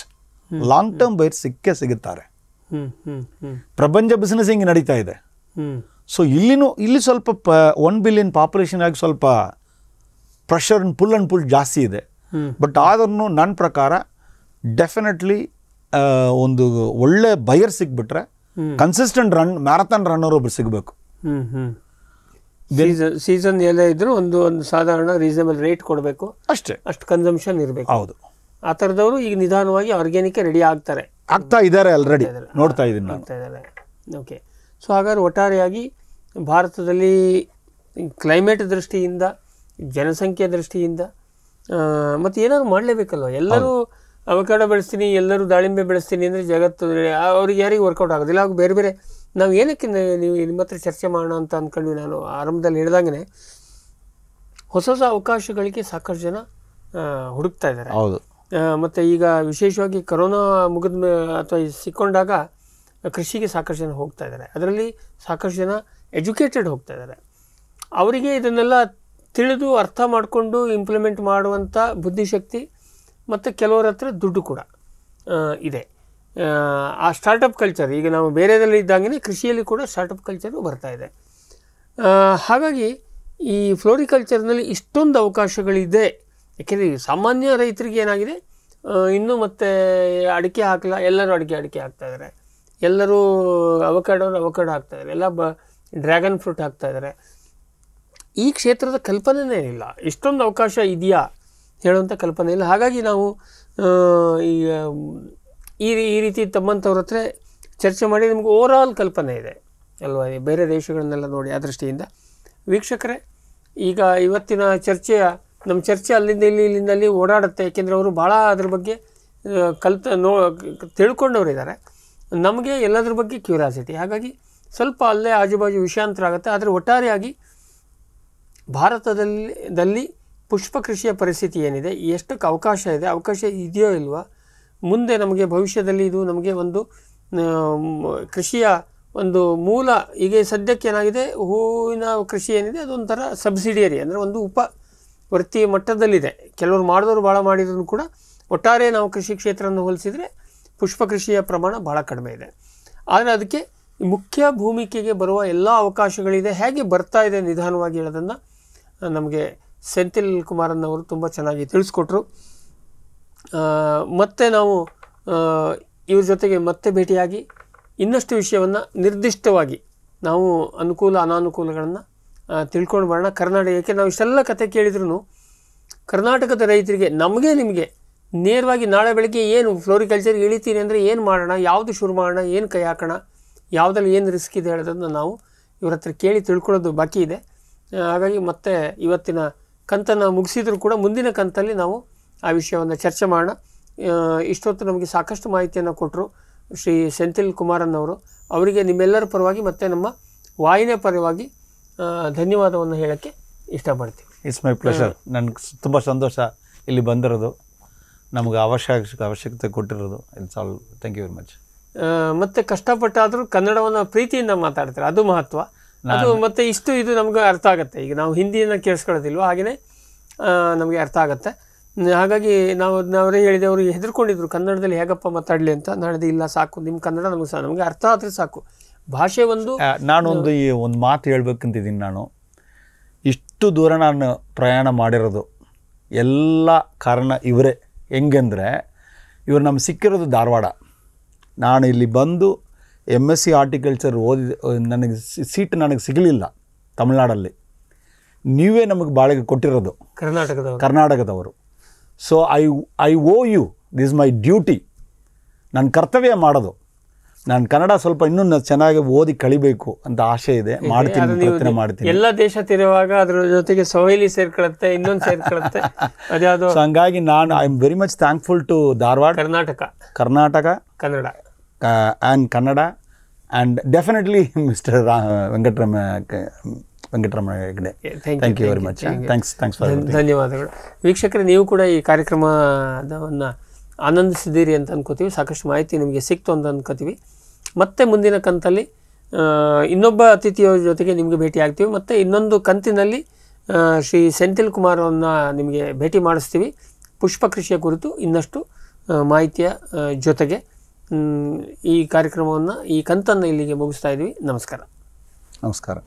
long term buyers ಸಿಕ್ಕೇ ಸಿಗುತ್ತಾರೆ ಪ್ರಪಂಚ ಬಿಸ್ನೆಸ್ ಹಿಂಗೆ ನಡೀತಾ ಇದೆ ಸೊ ಇಲ್ಲಿನೂ ಇಲ್ಲಿ ಸ್ವಲ್ಪ ಒನ್ ಬಿಲಿಯನ್ ಪಾಪ್ಯುಲೇಷನ್ ಆಗಿ ಸ್ವಲ್ಪ ಪ್ರೆಷರ್ ಪುಲ್ ಅಂಡ್ ಪುಲ್ ಜಾಸ್ತಿ ಇದೆ ಬಟ್ ಆದ್ರೂ ನನ್ನ ಪ್ರಕಾರ ಡೆಫಿನೆಟ್ಲಿ ಒಂದು ಒಳ್ಳೆ ಬೈಯರ್ ಸಿಕ್ಬಿಟ್ರೆ ಕನ್ಸಿಸ್ಟೆಂಟ್ ರನ್ ಮ್ಯಾರಥಾನ್ ರನ್ನರ್ ಒಬ್ರು ಸಿಗಬೇಕು ಸೀಸನ್ ಎಲ್ಲ ಇದ್ರೂ ಒಂದು ಒಂದು ಸಾಧಾರಣ ರೀಸನಬಲ್ ರೇಟ್ ಕೊಡಬೇಕು ಅಷ್ಟೇ ಅಷ್ಟು ಕನ್ಸಂಪ್ಷನ್ ಇರಬೇಕು ಹೌದು ಆ ಥರದವರು ಈಗ ನಿಧಾನವಾಗಿ ಆರ್ಗ್ಯಾನಿಕ್ ರೆಡಿ ಆಗ್ತಾರೆ ಆಗ್ತಾ ಇದ್ದಾರೆ ಆಲ್ರೆಡಿ ನೋಡ್ತಾ ಇದ್ದೀನಿ ನೋಡ್ತಾ ಇದ್ದಾರೆ ಓಕೆ ಸೊ ಹಾಗಾದ್ರೆ ಒಟ್ಟಾರೆಯಾಗಿ ಭಾರತದಲ್ಲಿ ಕ್ಲೈಮೇಟ್ ದೃಷ್ಟಿಯಿಂದ ಜನಸಂಖ್ಯೆ ದೃಷ್ಟಿಯಿಂದ ಮತ್ತು ಏನಾದ್ರು ಮಾಡಲೇಬೇಕಲ್ವ ಎಲ್ಲರೂ ಅವಕಾಡ ಬೆಳೆಸ್ತೀನಿ ಎಲ್ಲರೂ ದಾಳಿಂಬೆ ಬೆಳೆಸ್ತೀನಿ ಅಂದರೆ ಜಗತ್ತು ಅವ್ರಿಗೆ ಯಾರಿಗೂ ವರ್ಕೌಟ್ ಆಗೋದಿಲ್ಲ ಹಾಗೂ ಬೇರೆ ಬೇರೆ ನಾವು ಏನಕ್ಕೆ ನೀವು ನಿಮ್ಮ ಹತ್ರ ಚರ್ಚೆ ಮಾಡೋಣ ಅಂತ ಅಂದ್ಕೊಂಡ್ವಿ ನಾನು ಆರಂಭದಲ್ಲಿ ಹೇಳ್ದಂಗೆ ಹೊಸ ಹೊಸ ಅವಕಾಶಗಳಿಗೆ ಸಾಕಷ್ಟು ಜನ ಹುಡುಕ್ತಾ ಇದ್ದಾರೆ ಹೌದು ಮತ್ತು ಈಗ ವಿಶೇಷವಾಗಿ ಕರೋನಾ ಮುಗಿದ ಅಥವಾ ಸಿಕ್ಕೊಂಡಾಗ ಕೃಷಿಗೆ ಸಾಕಷ್ಟು ಜನ ಹೋಗ್ತಾ ಇದ್ದಾರೆ ಅದರಲ್ಲಿ ಸಾಕಷ್ಟು ಜನ ಎಜುಕೇಟೆಡ್ ಹೋಗ್ತಾ ಇದ್ದಾರೆ ಅವರಿಗೆ ಇದನ್ನೆಲ್ಲ ತಿಳಿದು ಅರ್ಥ ಮಾಡಿಕೊಂಡು ಇಂಪ್ಲಿಮೆಂಟ್ ಮಾಡುವಂಥ ಬುದ್ಧಿಶಕ್ತಿ ಮತ್ತು ಕೆಲವರ ಹತ್ರ ದುಡ್ಡು ಕೂಡ ಇದೆ ಆ ಸ್ಟಾರ್ಟಪ್ ಕಲ್ಚರ್ ಈಗ ನಾವು ಬೇರೆದಲ್ಲಿ ಇದ್ದಂಗೆ ಕೃಷಿಯಲ್ಲಿ ಕೂಡ ಸ್ಟಾರ್ಟಪ್ ಕಲ್ಚರು ಬರ್ತಾ ಇದೆ ಹಾಗಾಗಿ ಈ ಫ್ಲೋರಿಕಲ್ಚರ್ನಲ್ಲಿ ಇಷ್ಟೊಂದು ಅವಕಾಶಗಳಿದೆ ಯಾಕೆಂದರೆ ಸಾಮಾನ್ಯ ರೈತರಿಗೆ ಏನಾಗಿದೆ ಇನ್ನೂ ಮತ್ತೆ ಅಡಿಕೆ ಹಾಕಲ್ಲ ಎಲ್ಲರೂ ಅಡಿಕೆ ಅಡಿಕೆ ಹಾಕ್ತಾಯಿದ್ದಾರೆ ಎಲ್ಲರೂ ಅವಕಾಡೋರು ಅವಕಾಡ ಹಾಕ್ತಾಯಿದ್ದಾರೆ ಎಲ್ಲ ಬ ಡ್ರ್ಯಾಗನ್ ಫ್ರೂಟ್ ಹಾಕ್ತಾಯಿದ್ದಾರೆ ಈ ಕ್ಷೇತ್ರದ ಕಲ್ಪನೆಯೇ ಇಲ್ಲ ಇಷ್ಟೊಂದು ಅವಕಾಶ ಇದೆಯಾ ಹೇಳುವಂಥ ಕಲ್ಪನೆ ಇಲ್ಲ ಹಾಗಾಗಿ ನಾವು ಈ ಈ ರೀತಿ ತಮ್ಮಂಥವ್ರ ಹತ್ರ ಚರ್ಚೆ ಮಾಡಿ ನಿಮ್ಗೆ ಓವರ್ ಆಲ್ ಕಲ್ಪನೆ ಇದೆ ಅಲ್ವಾ ಬೇರೆ ದೇಶಗಳನ್ನೆಲ್ಲ ನೋಡಿ ಆ ದೃಷ್ಟಿಯಿಂದ ವೀಕ್ಷಕರೇ ಈಗ ಇವತ್ತಿನ ಚರ್ಚೆಯ ನಮ್ಮ ಚರ್ಚೆ ಅಲ್ಲಿಂದ ಇಲ್ಲಿ ಇಲ್ಲಿಂದ ಅಲ್ಲಿ ಓಡಾಡುತ್ತೆ ಏಕೆಂದರೆ ಅವರು ಭಾಳ ಅದ್ರ ಬಗ್ಗೆ ಕಲ್ತ ನೋ ತಿಳ್ಕೊಂಡವ್ರು ಇದ್ದಾರೆ ನಮಗೆ ಎಲ್ಲದ್ರ ಬಗ್ಗೆ ಕ್ಯೂರಿಯಾಸಿಟಿ ಹಾಗಾಗಿ ಸ್ವಲ್ಪ ಅಲ್ಲೇ ಆಜುಬಾಜು ವಿಷಾಂತರ ಆಗುತ್ತೆ ಆದರೆ ಒಟ್ಟಾರೆಯಾಗಿ ಭಾರತದಲ್ಲಿ ಪುಷ್ಪ ಕೃಷಿಯ ಪರಿಸ್ಥಿತಿ ಏನಿದೆ ಎಷ್ಟಕ್ಕೆ ಅವಕಾಶ ಇದೆ ಅವಕಾಶ ಇದೆಯೋ ಇಲ್ವಾ ಮುಂದೆ ನಮಗೆ ಭವಿಷ್ಯದಲ್ಲಿ ಇದು ನಮಗೆ ಒಂದು ಕೃಷಿಯ ಒಂದು ಮೂಲ ಈಗ ಸದ್ಯಕ್ಕೆ ಏನಾಗಿದೆ ಹೂವಿನ ಕೃಷಿ ಏನಿದೆ ಅದೊಂಥರ ಸಬ್ಸಿಡಿಯರಿ ಅಂದರೆ ಒಂದು ಉಪ ವೃತ್ತಿ ಮಟ್ಟದಲ್ಲಿದೆ ಕೆಲವರು ಮಾಡಿದವರು ಭಾಳ ಮಾಡಿದ್ರು ಕೂಡ ಒಟ್ಟಾರೆ ನಾವು ಕೃಷಿ ಕ್ಷೇತ್ರವನ್ನು ಹೋಲಿಸಿದರೆ ಪುಷ್ಪ ಕೃಷಿಯ ಪ್ರಮಾಣ ಭಾಳ ಕಡಿಮೆ ಇದೆ ಆದರೆ ಅದಕ್ಕೆ ಮುಖ್ಯ ಭೂಮಿಕೆಗೆ ಬರುವ ಎಲ್ಲ ಅವಕಾಶಗಳಿದೆ ಹೇಗೆ ಬರ್ತಾ ಇದೆ ನಿಧಾನವಾಗಿ ಹೇಳೋದನ್ನು ನಮಗೆ ಸೆಂಥಿಲ್ ಕುಮಾರನ್ನವರು ತುಂಬ ಚೆನ್ನಾಗಿ ತಿಳಿಸ್ಕೊಟ್ರು ಮತ್ತೆ ನಾವು ಇವ್ರ ಜೊತೆಗೆ ಮತ್ತೆ ಭೇಟಿಯಾಗಿ ಇನ್ನಷ್ಟು ವಿಷಯವನ್ನು ನಿರ್ದಿಷ್ಟವಾಗಿ ನಾವು ಅನುಕೂಲ ಅನಾನುಕೂಲಗಳನ್ನು ತಿಳ್ಕೊಂಡು ಬರೋಣ ಕರ್ನಾಟಕಕ್ಕೆ ನಾವು ಇಷ್ಟೆಲ್ಲ ಕತೆ ಕೇಳಿದ್ರು ಕರ್ನಾಟಕದ ರೈತರಿಗೆ ನಮಗೆ ನಿಮಗೆ ನೇರವಾಗಿ ನಾಳೆ ಬೆಳಗ್ಗೆ ಏನು ಫ್ಲೋರಿಕಲ್ಚರ್ ಇಳಿತೀನಿ ಅಂದರೆ ಏನು ಮಾಡೋಣ ಯಾವುದು ಶುರು ಮಾಡೋಣ ಏನು ಕೈ ಹಾಕೋಣ ಯಾವುದಲ್ಲಿ ಏನು ರಿಸ್ಕ್ ಇದೆ ಹೇಳೋದನ್ನು ನಾವು ಇವ್ರ ಹತ್ರ ಕೇಳಿ ತಿಳ್ಕೊಳ್ಳೋದು ಬಾಕಿ ಇದೆ ಹಾಗಾಗಿ ಮತ್ತೆ ಇವತ್ತಿನ ಕಂತನ್ನು ಮುಗಿಸಿದರೂ ಕೂಡ ಮುಂದಿನ ಕಂತಲ್ಲಿ ನಾವು ಆ ವಿಷಯವನ್ನು ಚರ್ಚೆ ಮಾಡೋಣ ಇಷ್ಟೊತ್ತು ನಮಗೆ ಸಾಕಷ್ಟು ಮಾಹಿತಿಯನ್ನು ಕೊಟ್ಟರು ಶ್ರೀ ಸೆಂಥಿಲ್ ಕುಮಾರನ್ನವರು ಅವರಿಗೆ ನಿಮ್ಮೆಲ್ಲರ ಪರವಾಗಿ ಮತ್ತು ನಮ್ಮ ವಾಹಿನಿಯ ಪರವಾಗಿ ಧನ್ಯವಾದವನ್ನು ಹೇಳೋಕ್ಕೆ ಇಷ್ಟಪಡ್ತೀವಿ ಇಟ್ಸ್ ಮೈ ಪ್ಲೆಷರ್ ನನಗೆ ತುಂಬ ಸಂತೋಷ ಇಲ್ಲಿ ಬಂದಿರೋದು ನಮಗೆ ಅವಶ್ಯಕ ಅವಶ್ಯಕತೆ ಕೊಟ್ಟಿರೋದು it's all thank you very much ಮತ್ತು ಕಷ್ಟಪಟ್ಟಾದರೂ ಕನ್ನಡವನ್ನು ಪ್ರೀತಿಯಿಂದ ಮಾತಾಡ್ತಾರೆ ಅದು ಮಹತ್ವ ಅದು ಮತ್ತೆ ಇಷ್ಟು ಇದು ನಮ್ಗೆ ಅರ್ಥ ಆಗುತ್ತೆ ಈಗ ನಾವು ಹಿಂದಿಯನ್ನು ಕೇಳಿಸ್ಕೊಳ್ಳೋದಿಲ್ವ ಹಾಗೆಯೇ ನಮಗೆ ಅರ್ಥ ಆಗುತ್ತೆ ಹಾಗಾಗಿ ನಾವು ಅವರೇ ಹೇಳಿದೆ ಅವರು ಹೆದರ್ಕೊಂಡಿದ್ರು ಕನ್ನಡದಲ್ಲಿ ಹೇಗಪ್ಪ ಮಾತಾಡಲಿ ಅಂತ ನಾಳೆದು ಇಲ್ಲ ಸಾಕು ನಿಮ್ಮ ಕನ್ನಡ ನಮಗೆ ಸಹ ನಮಗೆ ಅರ್ಥ ಆದರೆ ಸಾಕು ಭಾಷೆ ಒಂದು ನಾನೊಂದು ಈ ಒಂದು ಮಾತು ಹೇಳ್ಬೇಕಂತಿದ್ದೀನಿ ನಾನು ಇಷ್ಟು ದೂರ ನಾನು ಪ್ರಯಾಣ ಮಾಡಿರೋದು ಎಲ್ಲ ಕಾರಣ ಇವರೇ ಹೆಂಗೆಂದರೆ ಇವರು ನಮ್ಗೆ ಸಿಕ್ಕಿರೋದು ಧಾರವಾಡ ನಾನು ಇಲ್ಲಿ ಬಂದು ಎಮ್ ಎಸ್ ಸಿ ಆರ್ಟಿಕಲ್ಚರ್ ಓದಿ ನನಗೆ ಸೀಟ್ ನನಗೆ ಸಿಗಲಿಲ್ಲ ತಮಿಳ್ನಾಡಲ್ಲಿ ನೀವೇ ನಮಗೆ ಬಾಳೆಗೆ ಕೊಟ್ಟಿರೋದು ಕರ್ನಾಟಕದ ಕರ್ನಾಟಕದವರು so I I owe you this my duty ನನ್ನ ಕರ್ತವ್ಯ ಮಾಡೋದು ನಾನು ಕನ್ನಡ ಸ್ವಲ್ಪ ಇನ್ನೂ ಚೆನ್ನಾಗಿ ಓದಿ ಕಳಿಬೇಕು ಅಂತ ಆಸೆ ಇದೆ ಮಾಡ್ತೀನಿ ಮಾಡ್ತೀನಿ ಎಲ್ಲ ದೇಶ ತಿರುವಾಗ ಅದರ ಜೊತೆಗೆ ಸೊಹೈಲಿ ಸೇರ್ಕೊಳ್ಳುತ್ತೆ ಇನ್ನೊಂದು ಸೇರ್ಕೊಳ್ಳುತ್ತೆ ಅದ್ಯಾವುದು ಹಂಗಾಗಿ ನಾನು I am very much thankful to Dharwad Karnataka Karnataka Kannada on Kannada and definitely mister Ra- Venkatrama, Venkataramana Hegde thank you very much thanks thanks for ಧನ್ಯವಾದಗಳು ವೀಕ್ಷಕರೇ ನೀವು ಕೂಡ ಈ ಕಾರ್ಯಕ್ರಮವನ್ನು ಆನಂದಿಸಿದ್ದೀರಿ ಅಂತ ಅನ್ಕೋತೀವಿ ಸಾಕಷ್ಟು ಮಾಹಿತಿ ನಿಮಗೆ ಸಿಕ್ತು ಅಂತ ಅನ್ಕೋತೀವಿ ಮತ್ತೆ ಮುಂದಿನ ಕಂತಲ್ಲಿ ಇನ್ನೊಬ್ಬ ಅತಿಥಿಯ ಜೊತೆಗೆ ನಿಮಗೆ ಭೇಟಿ ಆಗ್ತೀವಿ ಮತ್ತು ಇನ್ನೊಂದು ಕಂತಿನಲ್ಲಿ ಶ್ರೀ ಸೆಂಥಿಲ್ ಕುಮಾರ್ ಅವರನ್ನ ನಿಮಗೆ ಭೇಟಿ ಮಾಡಿಸ್ತೀವಿ ಪುಷ್ಪ ಕೃಷಿಯ ಕುರಿತು ಇನ್ನಷ್ಟು ಮಾಹಿತಿಯ ಜೊತೆಗೆ ಈ ಕಾರ್ಯಕ್ರಮವನ್ನು ಈ ಕಂತನ್ನು ಇಲ್ಲಿಗೆ ಮುಗಿಸ್ತಾ ಇದ್ದೀವಿ ನಮಸ್ಕಾರ ನಮಸ್ಕಾರ